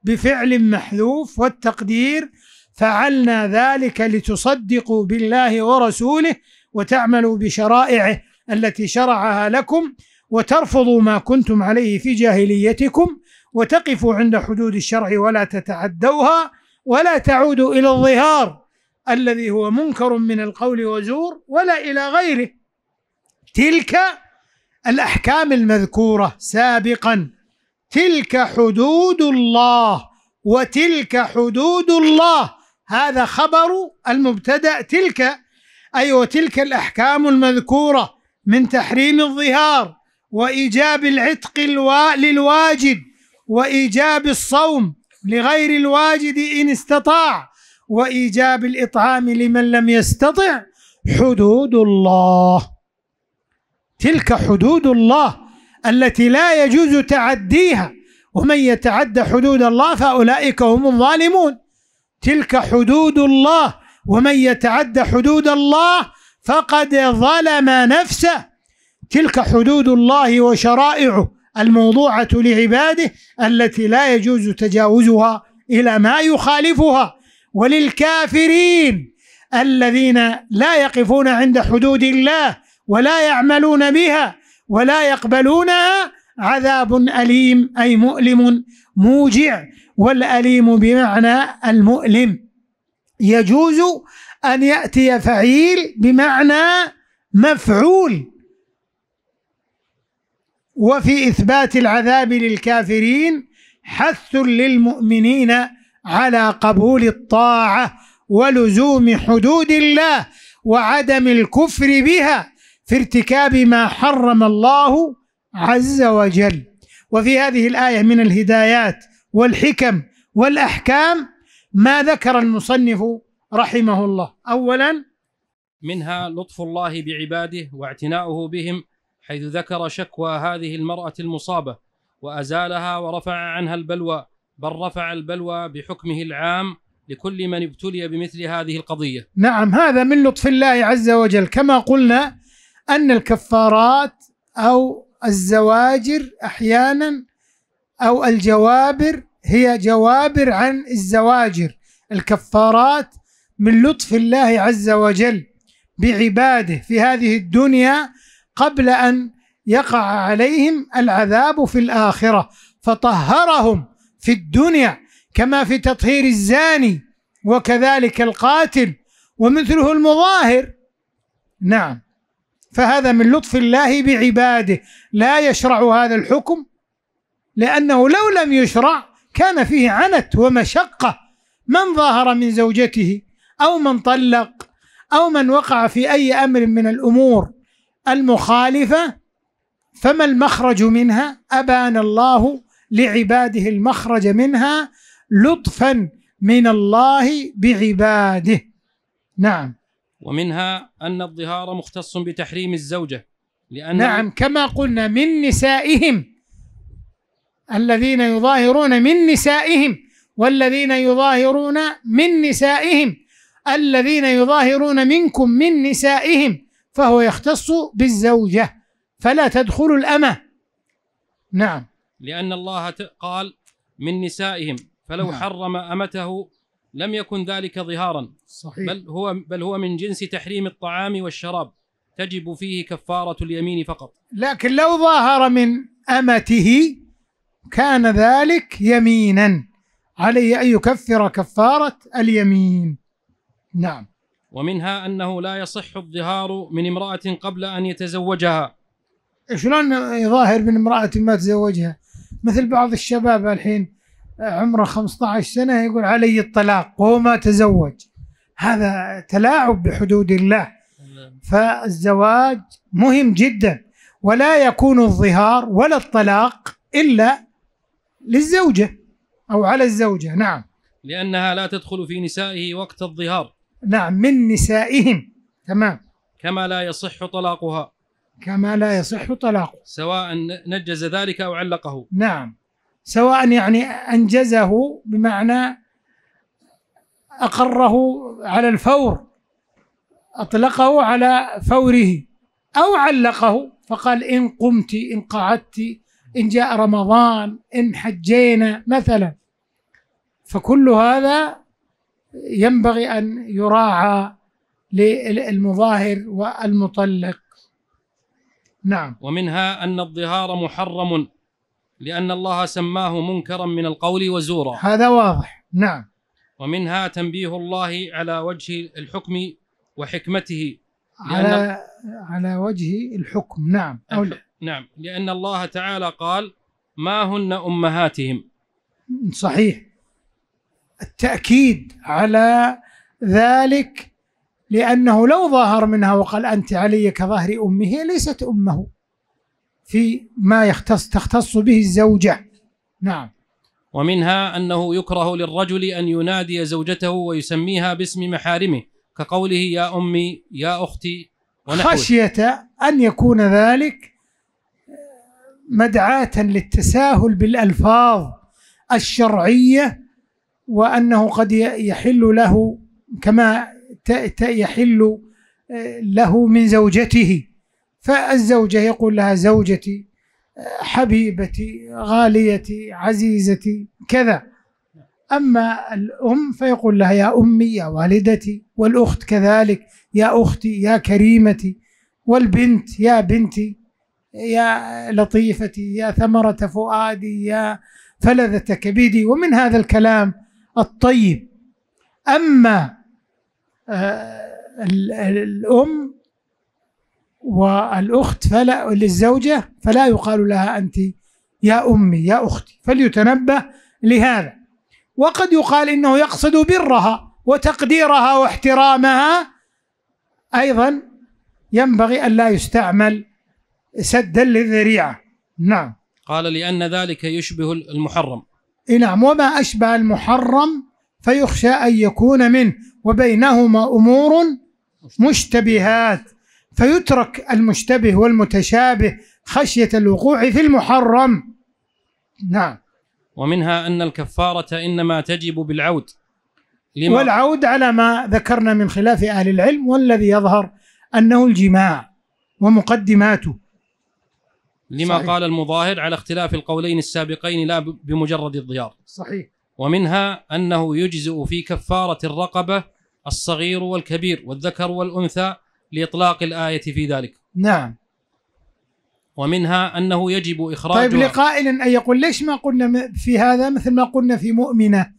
بفعل محذوف والتقدير فعلنا ذلك لتصدقوا بالله ورسوله وتعملوا بشرائعه التي شرعها لكم وترفضوا ما كنتم عليه في جاهليتكم وتقفوا عند حدود الشرع ولا تتعدوها ولا تعودوا الى الظهار الذي هو منكر من القول وزور ولا الى غيره تلك الاحكام المذكوره سابقا تلك حدود الله وتلك حدود الله هذا خبر المبتدا تلك اي أيوة، وتلك الاحكام المذكوره من تحريم الظهار وايجاب العتق للواجد وإيجاب الصوم لغير الواجد إن استطاع وإيجاب الإطعام لمن لم يستطع حدود الله تلك حدود الله التي لا يجوز تعديها ومن يتعد حدود الله فأولئك هم الظالمون تلك حدود الله ومن يتعد حدود الله فقد ظلم نفسه تلك حدود الله وشرائعه الموضوعة لعباده التي لا يجوز تجاوزها إلى ما يخالفها وللكافرين الذين لا يقفون عند حدود الله ولا يعملون بها ولا يقبلونها عذاب أليم أي مؤلم موجع والأليم بمعنى المؤلم يجوز أن يأتي فعيل بمعنى مفعول وفي إثبات العذاب للكافرين حث للمؤمنين على قبول الطاعة ولزوم حدود الله وعدم الكفر بها في ارتكاب ما حرم الله عز وجل وفي هذه الآية من الهدايات والحكم والأحكام ما ذكر المصنف رحمه الله أولا منها لطف الله بعباده واعتناؤه بهم حيث ذكر شكوى هذه المرأة المصابة وأزالها ورفع عنها البلوى بل رفع البلوى بحكمه العام لكل من ابتلي بمثل هذه القضية نعم هذا من لطف الله عز وجل كما قلنا أن الكفارات أو الزواجر أحيانا أو الجوابر هي جوابر عن الزواجر الكفارات من لطف الله عز وجل بعباده في هذه الدنيا قبل ان يقع عليهم العذاب في الاخره فطهرهم في الدنيا كما في تطهير الزاني وكذلك القاتل ومثله المظاهر نعم فهذا من لطف الله بعباده لا يشرع هذا الحكم لانه لو لم يشرع كان فيه عنت ومشقه من ظاهر من زوجته او من طلق او من وقع في اي امر من الامور المخالفة فما المخرج منها أبان الله لعباده المخرج منها لطفا من الله بعباده نعم ومنها أن الظهار مختص بتحريم الزوجة لأن نعم كما قلنا من نسائهم الذين يظاهرون من نسائهم والذين يظاهرون من نسائهم الذين يظاهرون منكم من نسائهم فهو يختص بالزوجة فلا تدخل الأمة نعم لأن الله قال من نسائهم فلو نعم. حرم أمته لم يكن ذلك ظهارا صحيح بل هو بل هو من جنس تحريم الطعام والشراب تجب فيه كفارة اليمين فقط لكن لو ظاهر من أمته كان ذلك يمينا عليه أن يكفر كفارة اليمين نعم ومنها أنه لا يصح الظهار من امرأة قبل أن يتزوجها شلون يظاهر من امرأة ما تزوجها مثل بعض الشباب الحين عمره 15 سنة يقول علي الطلاق وهو ما تزوج هذا تلاعب بحدود الله نعم. فالزواج مهم جدا ولا يكون الظهار ولا الطلاق إلا للزوجة أو على الزوجة نعم لأنها لا تدخل في نسائه وقت الظهار نعم من نسائهم تمام كما لا يصح طلاقها كما لا يصح طلاقه سواء نجز ذلك أو علقه نعم سواء يعني أنجزه بمعنى أقره على الفور أطلقه على فوره أو علقه فقال إن قمت إن قعدت إن جاء رمضان إن حجينا مثلا فكل هذا ينبغي ان يراعى للمظاهر والمطلق نعم ومنها ان الظهار محرم لان الله سماه منكرا من القول وزورا هذا واضح نعم ومنها تنبيه الله على وجه الحكم وحكمته على على وجه الحكم نعم أو نعم لان الله تعالى قال ما هن امهاتهم صحيح تأكيد على ذلك لأنه لو ظاهر منها وقال أنت علي كظهر أمه هي ليست أمه في ما يختص تختص به الزوجة نعم ومنها أنه يكره للرجل أن ينادي زوجته ويسميها باسم محارمه كقوله يا أمي يا أختي ونحوه خشية أن يكون ذلك آه، مدعاة للتساهل بالألفاظ الشرعية وأنه قد يحل له كما يحل آه، له من زوجته فالزوجة يقول لها زوجتي آه، حبيبتي غاليتي عزيزتي كذا أما الأم فيقول لها يا أمي يا والدتي والأخت كذلك يا أختي يا كريمتي والبنت يا بنتي يا لطيفتي يا ثمرة فؤادي يا فلذة كبدي ومن هذا الكلام الطيب أما آه، الأم والأخت فلا للزوجة فلا يقال لها أنت يا أمي يا أختي فليتنبه لهذا وقد يقال إنه يقصد برها وتقديرها واحترامها أيضا ينبغي أن لا يستعمل سدا للذريعة نعم قال لأن ذلك يشبه المحرم اي نعم وما أشبه المحرم فيخشى أن يكون منه وبينهما أمور مشتبهات فيترك المشتبه والمتشابه خشية الوقوع في المحرم نعم ومنها أن الكفارة إنما تجب بالعود لما والعود على ما ذكرنا من خلاف أهل العلم والذي يظهر أنه الجماع ومقدماته لما صحيح. قال المظاهر على اختلاف القولين السابقين لا بمجرد الضيار صحيح ومنها أنه يجزئ في كفارة الرقبة الصغير والكبير والذكر والأنثى لإطلاق الآية في ذلك نعم ومنها أنه يجب إخراج طيب لقائل أن يقول ليش ما قلنا في هذا مثل ما قلنا في مؤمنة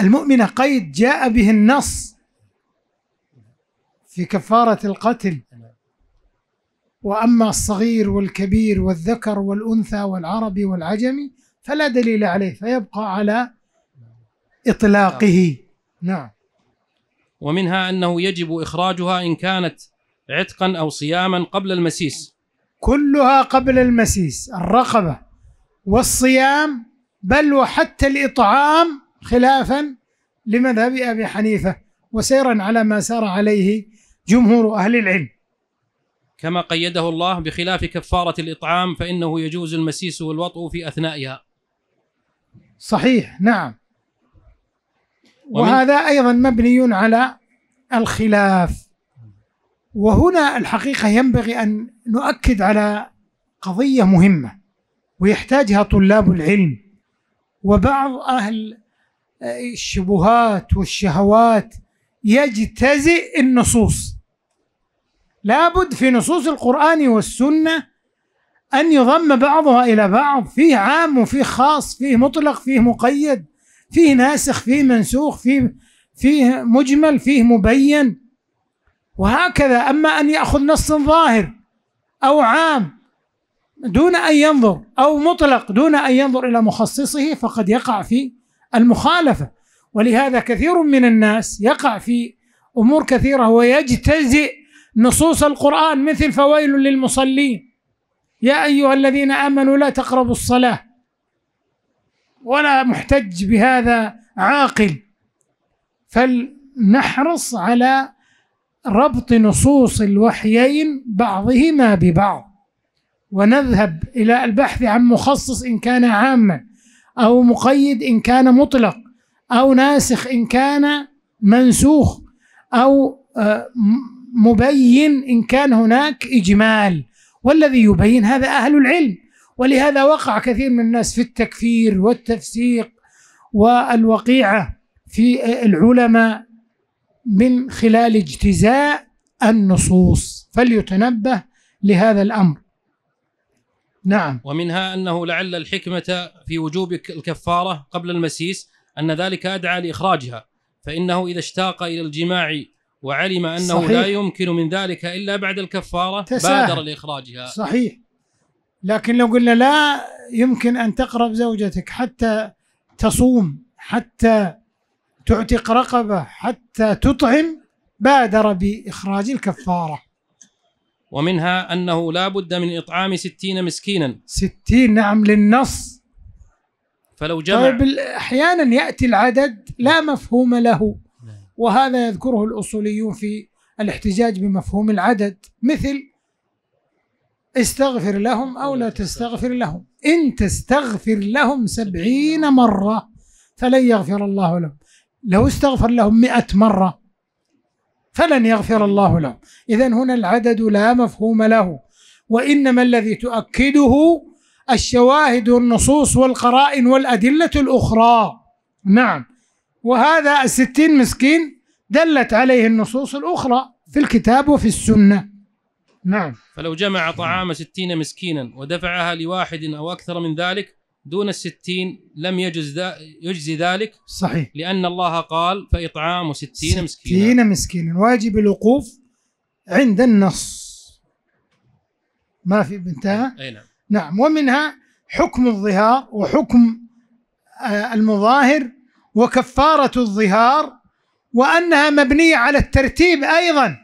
المؤمنة قيد جاء به النص في كفارة القتل وأما الصغير والكبير والذكر والأنثى والعربي والعجمي فلا دليل عليه فيبقى على إطلاقه نعم ومنها أنه يجب إخراجها إن كانت عتقا أو صياما قبل المسيس كلها قبل المسيس الرقبة والصيام بل وحتى الإطعام خلافا لمذهب أبي حنيفة وسيرا على ما سار عليه جمهور أهل العلم كما قيده الله بخلاف كفارة الإطعام فإنه يجوز المسيس والوطء في أثنائها صحيح نعم وهذا أيضا مبني على الخلاف وهنا الحقيقة ينبغي أن نؤكد على قضية مهمة ويحتاجها طلاب العلم وبعض أهل آه، الشبهات والشهوات يجتزئ النصوص لابد في نصوص القرآن والسنة أن يضم بعضها إلى بعض فيه عام وفيه خاص فيه مطلق فيه مقيد فيه ناسخ فيه منسوخ فيه فيه مجمل فيه مبين وهكذا أما أن يأخذ نص ظاهر أو عام دون أن ينظر أو مطلق دون أن ينظر إلى مخصصه فقد يقع في المخالفة ولهذا كثير من الناس يقع في أمور كثيرة ويجتزئ نصوص القرآن مثل فويل للمصلين يا أيها الذين آمنوا لا تقربوا الصلاة ولا محتج بهذا عاقل فلنحرص على ربط نصوص الوحيين بعضهما ببعض ونذهب الى البحث عن مخصص ان كان عاما او مقيد ان كان مطلق او ناسخ ان كان منسوخ او آه، مبين إن كان هناك إجمال والذي يبين هذا أهل العلم ولهذا وقع كثير من الناس في التكفير والتفسيق والوقيعة في العلماء من خلال اجتزاء النصوص فليتنبه لهذا الأمر نعم ومنها أنه لعل الحكمة في وجوب الكفارة قبل المسيس أن ذلك أدعى لإخراجها فإنه إذا اشتاق إلى الجماع وعلم أنه صحيح. لا يمكن من ذلك إلا بعد الكفارة تساهل. بادر لإخراجها صحيح لكن لو قلنا لا يمكن أن تقرب زوجتك حتى تصوم حتى تعتق رقبة حتى تطعم بادر بإخراج الكفارة ومنها أنه لا بد من إطعام ستين مسكينا ستين نعم للنص فلو جمع طيب أحيانا يأتي العدد لا مفهوم له وهذا يذكره الأصوليون في الاحتجاج بمفهوم العدد مثل استغفر لهم أو لا تستغفر لهم إن تستغفر لهم سبعين مرة فلن يغفر الله لهم لو استغفر لهم مئة مرة فلن يغفر الله لهم إذا هنا العدد لا مفهوم له وإنما الذي تؤكده الشواهد والنصوص والقرائن والأدلة الأخرى نعم وهذا الستين مسكين دلت عليه النصوص الأخرى في الكتاب وفي السنة نعم فلو جمع طعام ستين مسكينا ودفعها لواحد أو أكثر من ذلك دون الستين لم يجز يجزي ذلك صحيح لأن الله قال فإطعام ستين, مسكينا ستين مسكينا واجب الوقوف عند النص ما في انتهى أي نعم نعم ومنها حكم الظهار وحكم آه، المظاهر وكفاره الظهار وانها مبنيه على الترتيب ايضا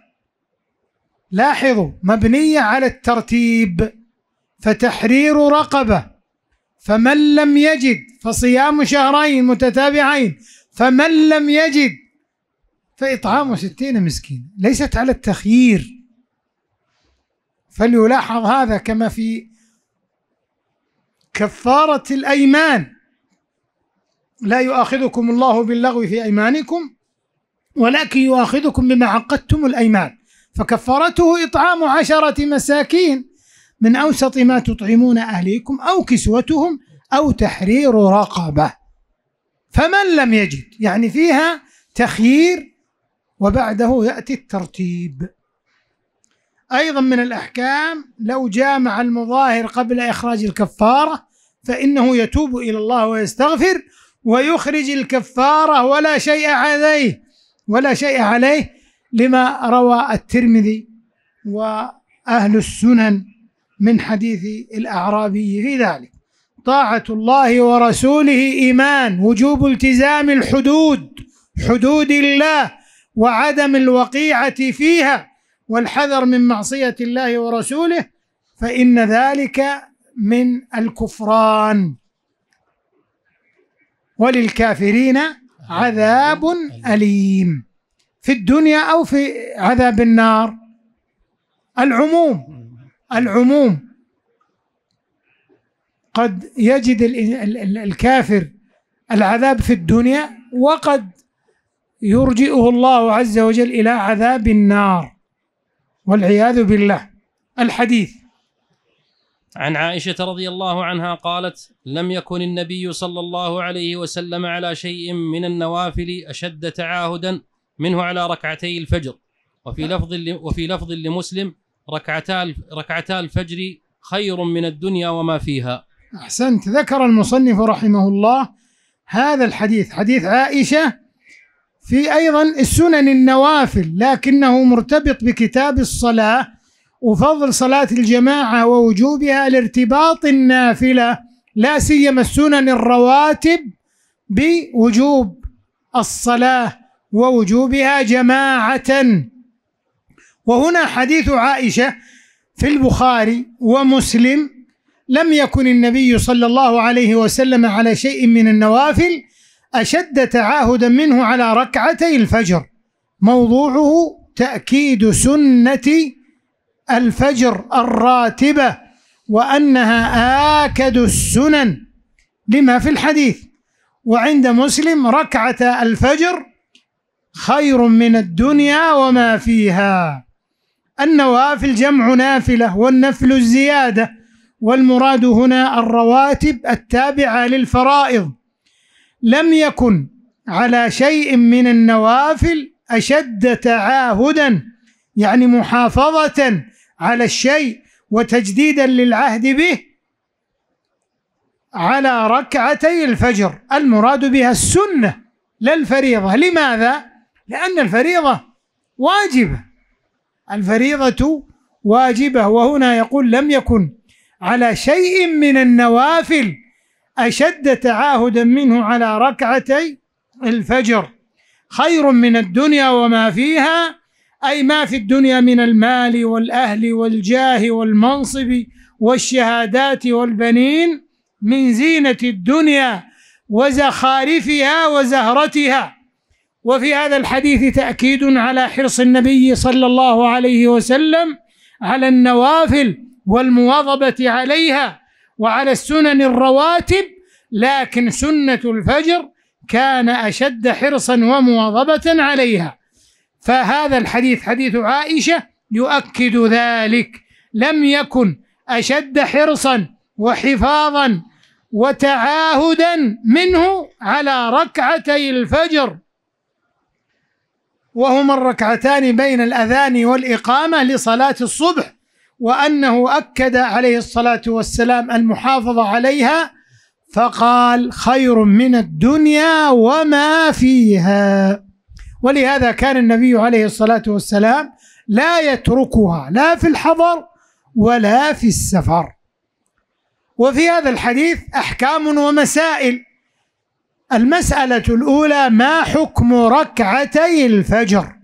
لاحظوا مبنيه على الترتيب فتحرير رقبه فمن لم يجد فصيام شهرين متتابعين فمن لم يجد فإطعام ستين مسكين ليست على التخيير فليلاحظ هذا كما في كفارة الأيمان لا يؤاخذكم الله باللغو في ايمانكم ولكن يؤاخذكم بما عقدتم الايمان فكفارته اطعام عشره مساكين من اوسط ما تطعمون اهليكم او كسوتهم او تحرير رقبه فمن لم يجد يعني فيها تخيير وبعده ياتي الترتيب ايضا من الاحكام لو جامع المظاهر قبل اخراج الكفاره فانه يتوب الى الله ويستغفر ويخرج الكفارة ولا شيء عليه ولا شيء عليه لما روى الترمذي وأهل السنن من حديث الأعرابي في ذلك طاعة الله ورسوله إيمان وجوب التزام الحدود حدود الله وعدم الوقيعة فيها والحذر من معصية الله ورسوله فإن ذلك من الكفران وللكافرين عذاب أليم في الدنيا أو في عذاب النار العموم العموم قد يجد الكافر العذاب في الدنيا وقد يرجئه الله عز وجل إلى عذاب النار والعياذ بالله الحديث عن عائشه رضي الله عنها قالت لم يكن النبي صلى الله عليه وسلم على شيء من النوافل اشد تعاهدا منه على ركعتي الفجر وفي لفظ وفي لفظ لمسلم ركعتا ركعتا الفجر خير من الدنيا وما فيها احسنت ذكر المصنف رحمه الله هذا الحديث حديث عائشه في ايضا السنن النوافل لكنه مرتبط بكتاب الصلاه وفضل صلاة الجماعة ووجوبها لارتباط النافلة لا سيما السنن الرواتب بوجوب الصلاة ووجوبها جماعة وهنا حديث عائشة في البخاري ومسلم لم يكن النبي صلى الله عليه وسلم على شيء من النوافل أشد تعاهدا منه على ركعتي الفجر موضوعه تأكيد سنة الفجر الراتبة وأنها آكد السنن لما في الحديث وعند مسلم ركعة الفجر خير من الدنيا وما فيها النوافل جمع نافلة والنفل الزيادة والمراد هنا الرواتب التابعة للفرائض لم يكن على شيء من النوافل أشد تعاهدا يعني محافظة على الشيء وتجديدا للعهد به على ركعتي الفجر المراد بها السنه لا الفريضه لماذا؟ لان الفريضه واجبه الفريضه واجبه وهنا يقول لم يكن على شيء من النوافل اشد تعاهدا منه على ركعتي الفجر خير من الدنيا وما فيها اي ما في الدنيا من المال والاهل والجاه والمنصب والشهادات والبنين من زينه الدنيا وزخارفها وزهرتها وفي هذا الحديث تاكيد على حرص النبي صلى الله عليه وسلم على النوافل والمواظبه عليها وعلى السنن الرواتب لكن سنه الفجر كان اشد حرصا ومواظبه عليها فهذا الحديث حديث عائشة يؤكد ذلك لم يكن أشد حرصا وحفاظا وتعاهدا منه على ركعتي الفجر وهما الركعتان بين الأذان والإقامة لصلاة الصبح وأنه أكد عليه الصلاة والسلام المحافظة عليها فقال خير من الدنيا وما فيها ولهذا كان النبي عليه الصلاة والسلام لا يتركها لا في الحضر ولا في السفر وفي هذا الحديث أحكام ومسائل المسألة الأولى ما حكم ركعتي الفجر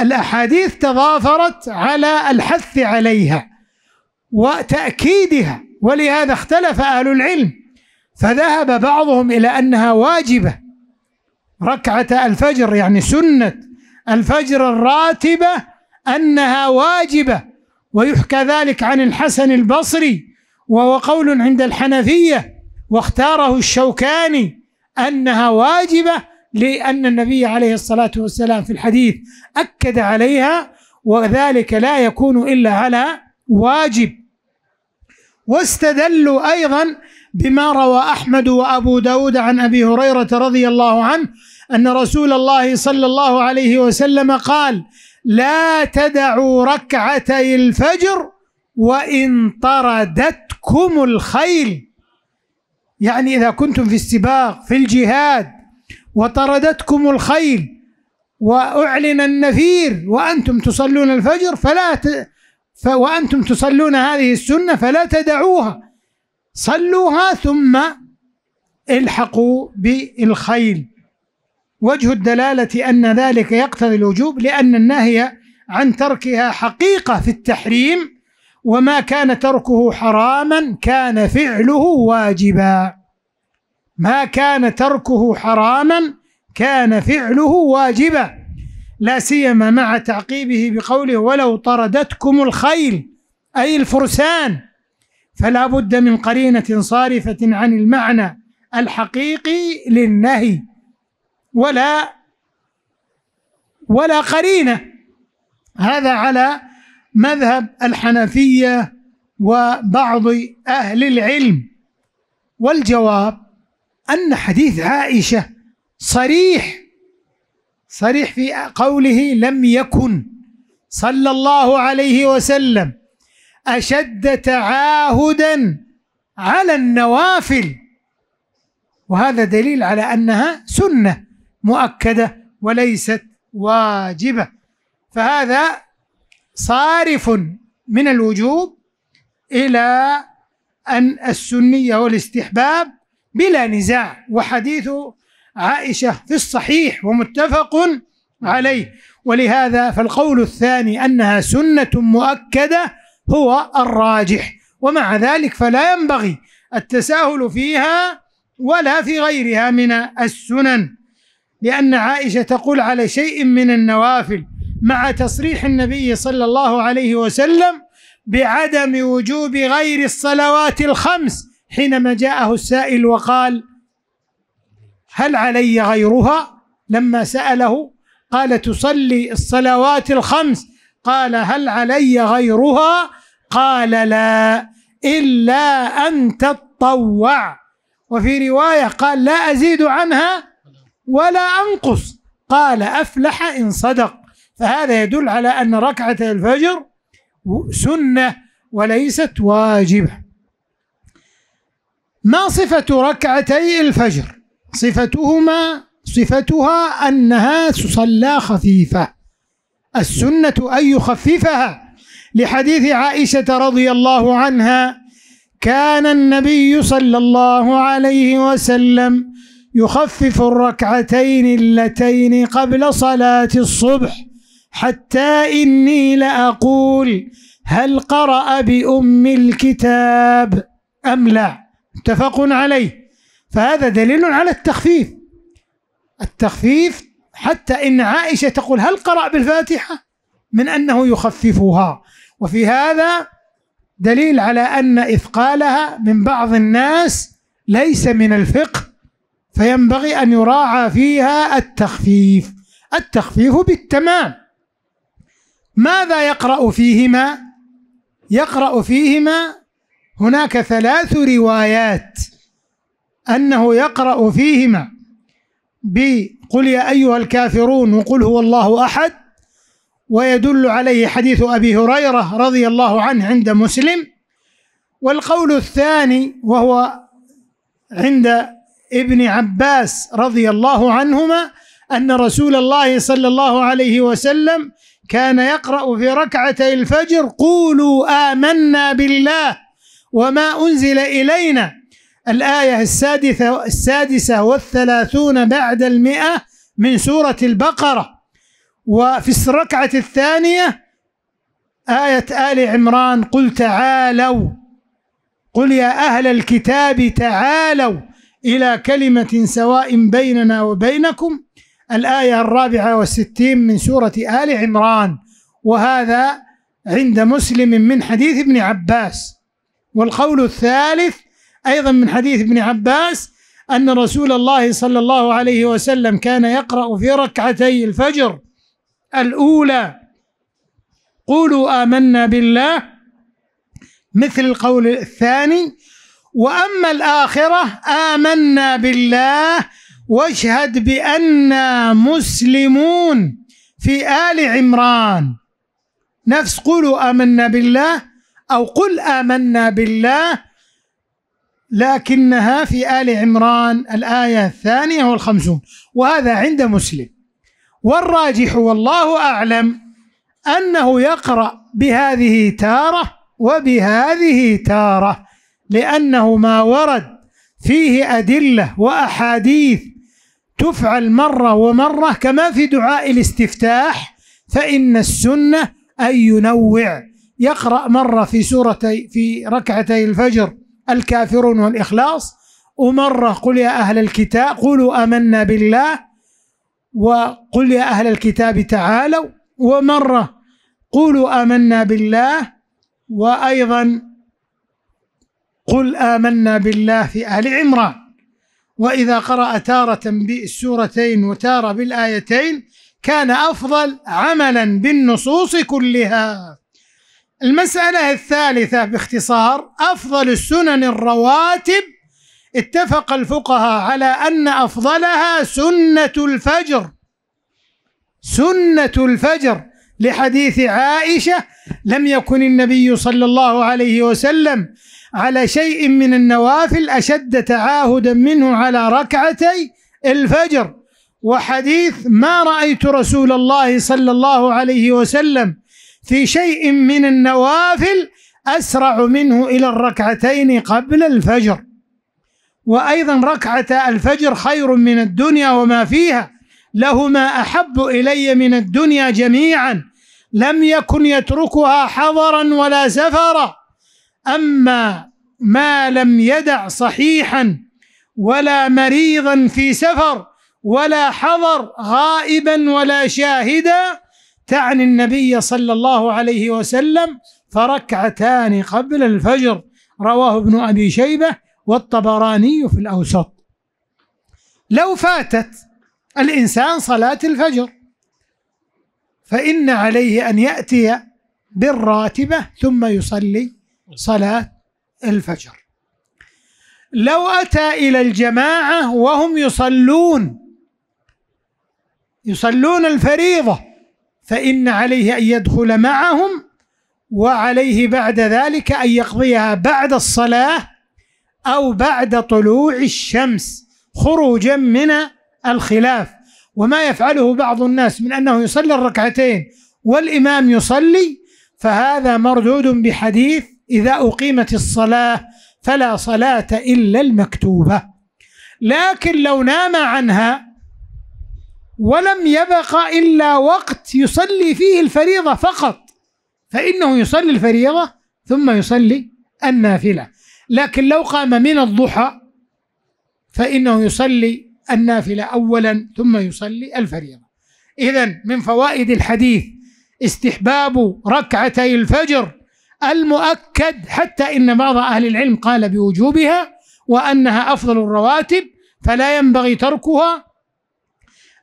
الأحاديث تضافرت على الحث عليها وتأكيدها ولهذا اختلف أهل العلم فذهب بعضهم إلى أنها واجبة ركعة الفجر يعني سنة الفجر الراتبة أنها واجبة ويحكى ذلك عن الحسن البصري وهو قول عند الحنفية واختاره الشوكاني أنها واجبة لأن النبي عليه الصلاة والسلام في الحديث أكد عليها وذلك لا يكون إلا على واجب واستدلوا أيضا بما روى أحمد وأبو داود عن أبي هريرة رضي الله عنه أن رسول الله صلى الله عليه وسلم قال لا تدعوا ركعتي الفجر وإن طردتكم الخيل يعني إذا كنتم في السباق في الجهاد وطردتكم الخيل وأعلن النفير وأنتم تصلون الفجر فلا ت... ف... وأنتم تصلون هذه السنة فلا تدعوها صلوها ثم الحقوا بالخيل وجه الدلالة أن ذلك يقتضي الوجوب لأن النهي عن تركها حقيقة في التحريم وما كان تركه حراما كان فعله واجبا ما كان تركه حراما كان فعله واجبا لا سيما مع تعقيبه بقوله ولو طردتكم الخيل أي الفرسان فلا بد من قرينه صارفه عن المعنى الحقيقي للنهي ولا ولا قرينه هذا على مذهب الحنفيه وبعض اهل العلم والجواب ان حديث عائشه صريح صريح في قوله لم يكن صلى الله عليه وسلم اشد تعاهدا على النوافل وهذا دليل على انها سنه مؤكده وليست واجبه فهذا صارف من الوجوب الى ان السنيه والاستحباب بلا نزاع وحديث عائشه في الصحيح ومتفق عليه ولهذا فالقول الثاني انها سنه مؤكده هو الراجح ومع ذلك فلا ينبغي التساهل فيها ولا في غيرها من السنن لأن عائشة تقول على شيء من النوافل مع تصريح النبي صلى الله عليه وسلم بعدم وجوب غير الصلوات الخمس حينما جاءه السائل وقال هل علي غيرها لما سأله قال تصلي الصلوات الخمس قال هل علي غيرها قال لا إلا أن تطوع وفي رواية قال لا أزيد عنها ولا أنقص قال أفلح إن صدق فهذا يدل على أن ركعة الفجر سنة وليست واجبة ما صفة ركعتي الفجر صفتهما صفتها أنها تصلى خفيفة السنة أن يخففها لحديث عائشة رضي الله عنها كان النبي صلى الله عليه وسلم يخفف الركعتين اللتين قبل صلاة الصبح حتى إني لأقول هل قرأ بأم الكتاب أم لا متفق عليه فهذا دليل على التخفيف التخفيف حتى إن عائشة تقول هل قرأ بالفاتحة من أنه يخففها وفي هذا دليل على أن إثقالها من بعض الناس ليس من الفقه فينبغي أن يراعى فيها التخفيف التخفيف بالتمام ماذا يقرأ فيهما يقرأ فيهما هناك ثلاث روايات أنه يقرأ فيهما بقل يا أيها الكافرون وقل هو الله أحد ويدل عليه حديث أبي هريرة رضي الله عنه عند مسلم والقول الثاني وهو عند ابن عباس رضي الله عنهما أن رسول الله صلى الله عليه وسلم كان يقرأ في ركعتي الفجر قولوا آمنا بالله وما أنزل إلينا الآية السادسة السادسة والثلاثون بعد المئة من سورة البقرة وفي الركعة الثانية آية آل عمران قل تعالوا قل يا أهل الكتاب تعالوا إلى كلمة سواء بيننا وبينكم الآية الرابعة والستين من سورة آل عمران وهذا عند مسلم من حديث ابن عباس والقول الثالث ايضا من حديث ابن عباس ان رسول الله صلى الله عليه وسلم كان يقرا في ركعتي الفجر الاولى قولوا امنا بالله مثل القول الثاني واما الاخره امنا بالله واشهد بانا مسلمون في ال عمران نفس قولوا امنا بالله او قل امنا بالله لكنها في آل عمران الآية الثانية والخمسون وهذا عند مسلم والراجح والله أعلم أنه يقرأ بهذه تارة وبهذه تارة لأنه ما ورد فيه أدلة وأحاديث تفعل مرة ومرة كما في دعاء الاستفتاح فإن السنة أن ينوع يقرأ مرة في سورتي في ركعتي الفجر الكافرون والإخلاص ومرة قل يا أهل الكتاب قولوا آمنا بالله وقل يا أهل الكتاب تعالوا ومرة قولوا آمنا بالله وأيضا قل آمنا بالله في أهل عمران وإذا قرأ تارة بالسورتين وتارة بالآيتين كان أفضل عملا بالنصوص كلها المسألة الثالثة باختصار أفضل السنن الرواتب اتفق الفقهاء على أن أفضلها سنة الفجر سنة الفجر لحديث عائشة لم يكن النبي صلى الله عليه وسلم على شيء من النوافل أشد تعاهدا منه على ركعتي الفجر وحديث ما رأيت رسول الله صلى الله عليه وسلم في شيء من النوافل أسرع منه إلى الركعتين قبل الفجر وأيضا ركعة الفجر خير من الدنيا وما فيها لهما أحب إلي من الدنيا جميعا لم يكن يتركها حضرا ولا سفرا أما ما لم يدع صحيحا ولا مريضا في سفر ولا حضر غائبا ولا شاهدا تعني النبي صلى الله عليه وسلم فركعتان قبل الفجر رواه ابن ابي شيبه والطبراني في الاوسط لو فاتت الانسان صلاه الفجر فان عليه ان ياتي بالراتبه ثم يصلي صلاه الفجر لو اتى الى الجماعه وهم يصلون يصلون الفريضه فإن عليه أن يدخل معهم وعليه بعد ذلك أن يقضيها بعد الصلاة أو بعد طلوع الشمس خروجا من الخلاف وما يفعله بعض الناس من أنه يصلي الركعتين والإمام يصلي فهذا مردود بحديث إذا أقيمت الصلاة فلا صلاة إلا المكتوبة لكن لو نام عنها ولم يبق إلا وقت يصلي فيه الفريضة فقط فإنه يصلي الفريضة ثم يصلي النافلة لكن لو قام من الضحى فإنه يصلي النافلة أولا ثم يصلي الفريضة إذا من فوائد الحديث استحباب ركعتي الفجر المؤكد حتى إن بعض أهل العلم قال بوجوبها وأنها أفضل الرواتب فلا ينبغي تركها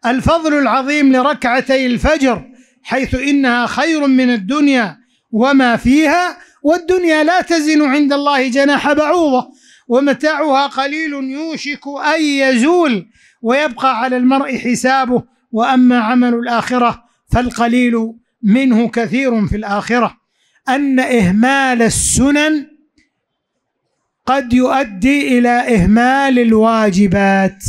الفضل العظيم لركعتي الفجر حيث انها خير من الدنيا وما فيها والدنيا لا تزن عند الله جناح بعوضه ومتاعها قليل يوشك ان يزول ويبقى على المرء حسابه واما عمل الاخره فالقليل منه كثير في الاخره ان اهمال السنن قد يؤدي الى اهمال الواجبات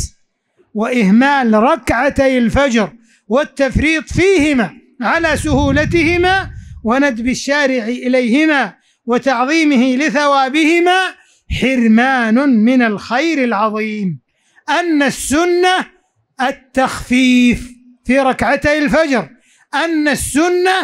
وإهمال ركعتي الفجر والتفريط فيهما على سهولتهما وندب الشارع إليهما وتعظيمه لثوابهما حرمان من الخير العظيم أن السنة التخفيف في ركعتي الفجر أن السنة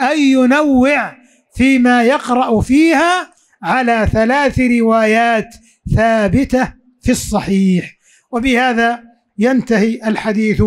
أن ينوع فيما يقرأ فيها على ثلاث روايات ثابتة في الصحيح وبهذا ينتهي الحديث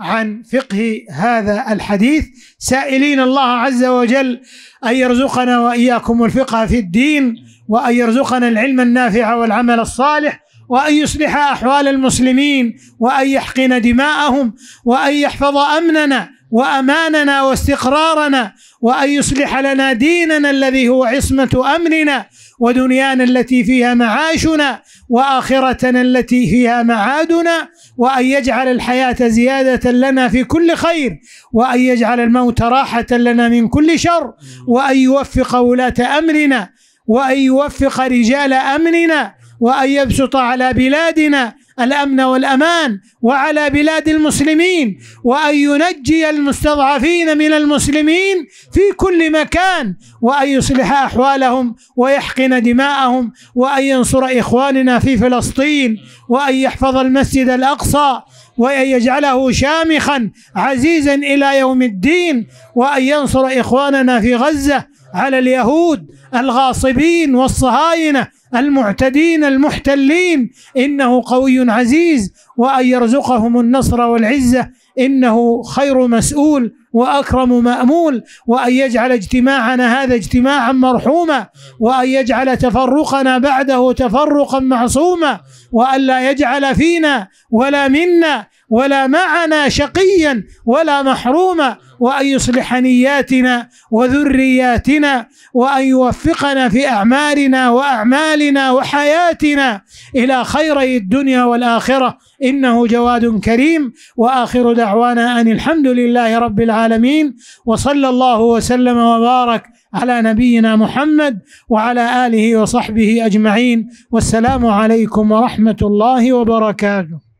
عن فقه هذا الحديث سائلين الله عز وجل ان يرزقنا واياكم الفقه في الدين وان يرزقنا العلم النافع والعمل الصالح وان يصلح احوال المسلمين وان يحقن دماءهم وان يحفظ امننا واماننا واستقرارنا وان يصلح لنا ديننا الذي هو عصمه امرنا ودنيانا التي فيها معاشنا واخرتنا التي فيها معادنا وان يجعل الحياه زياده لنا في كل خير وان يجعل الموت راحه لنا من كل شر وان يوفق ولاه امرنا وان يوفق رجال امننا وان يبسط على بلادنا الامن والامان وعلى بلاد المسلمين وان ينجي المستضعفين من المسلمين في كل مكان وان يصلح احوالهم ويحقن دماءهم وان ينصر اخواننا في فلسطين وان يحفظ المسجد الاقصى وأن يجعله شامخا عزيزا إلى يوم الدين وأن ينصر إخواننا في غزة على اليهود الغاصبين والصهاينه المعتدين المحتلين انه قوي عزيز وان يرزقهم النصر والعزه انه خير مسؤول واكرم مامول وان يجعل اجتماعنا هذا اجتماعا مرحوما وان يجعل تفرقنا بعده تفرقا معصوما وان لا يجعل فينا ولا منا ولا معنا شقيا ولا محروما وأن يصلح نياتنا وذرياتنا وأن يوفقنا في أعمالنا وأعمالنا وحياتنا إلى خيري الدنيا والآخرة إنه جواد كريم وآخر دعوانا أن الحمد لله رب العالمين وصلى الله وسلم وبارك على نبينا محمد وعلى آله وصحبه أجمعين والسلام عليكم ورحمة الله وبركاته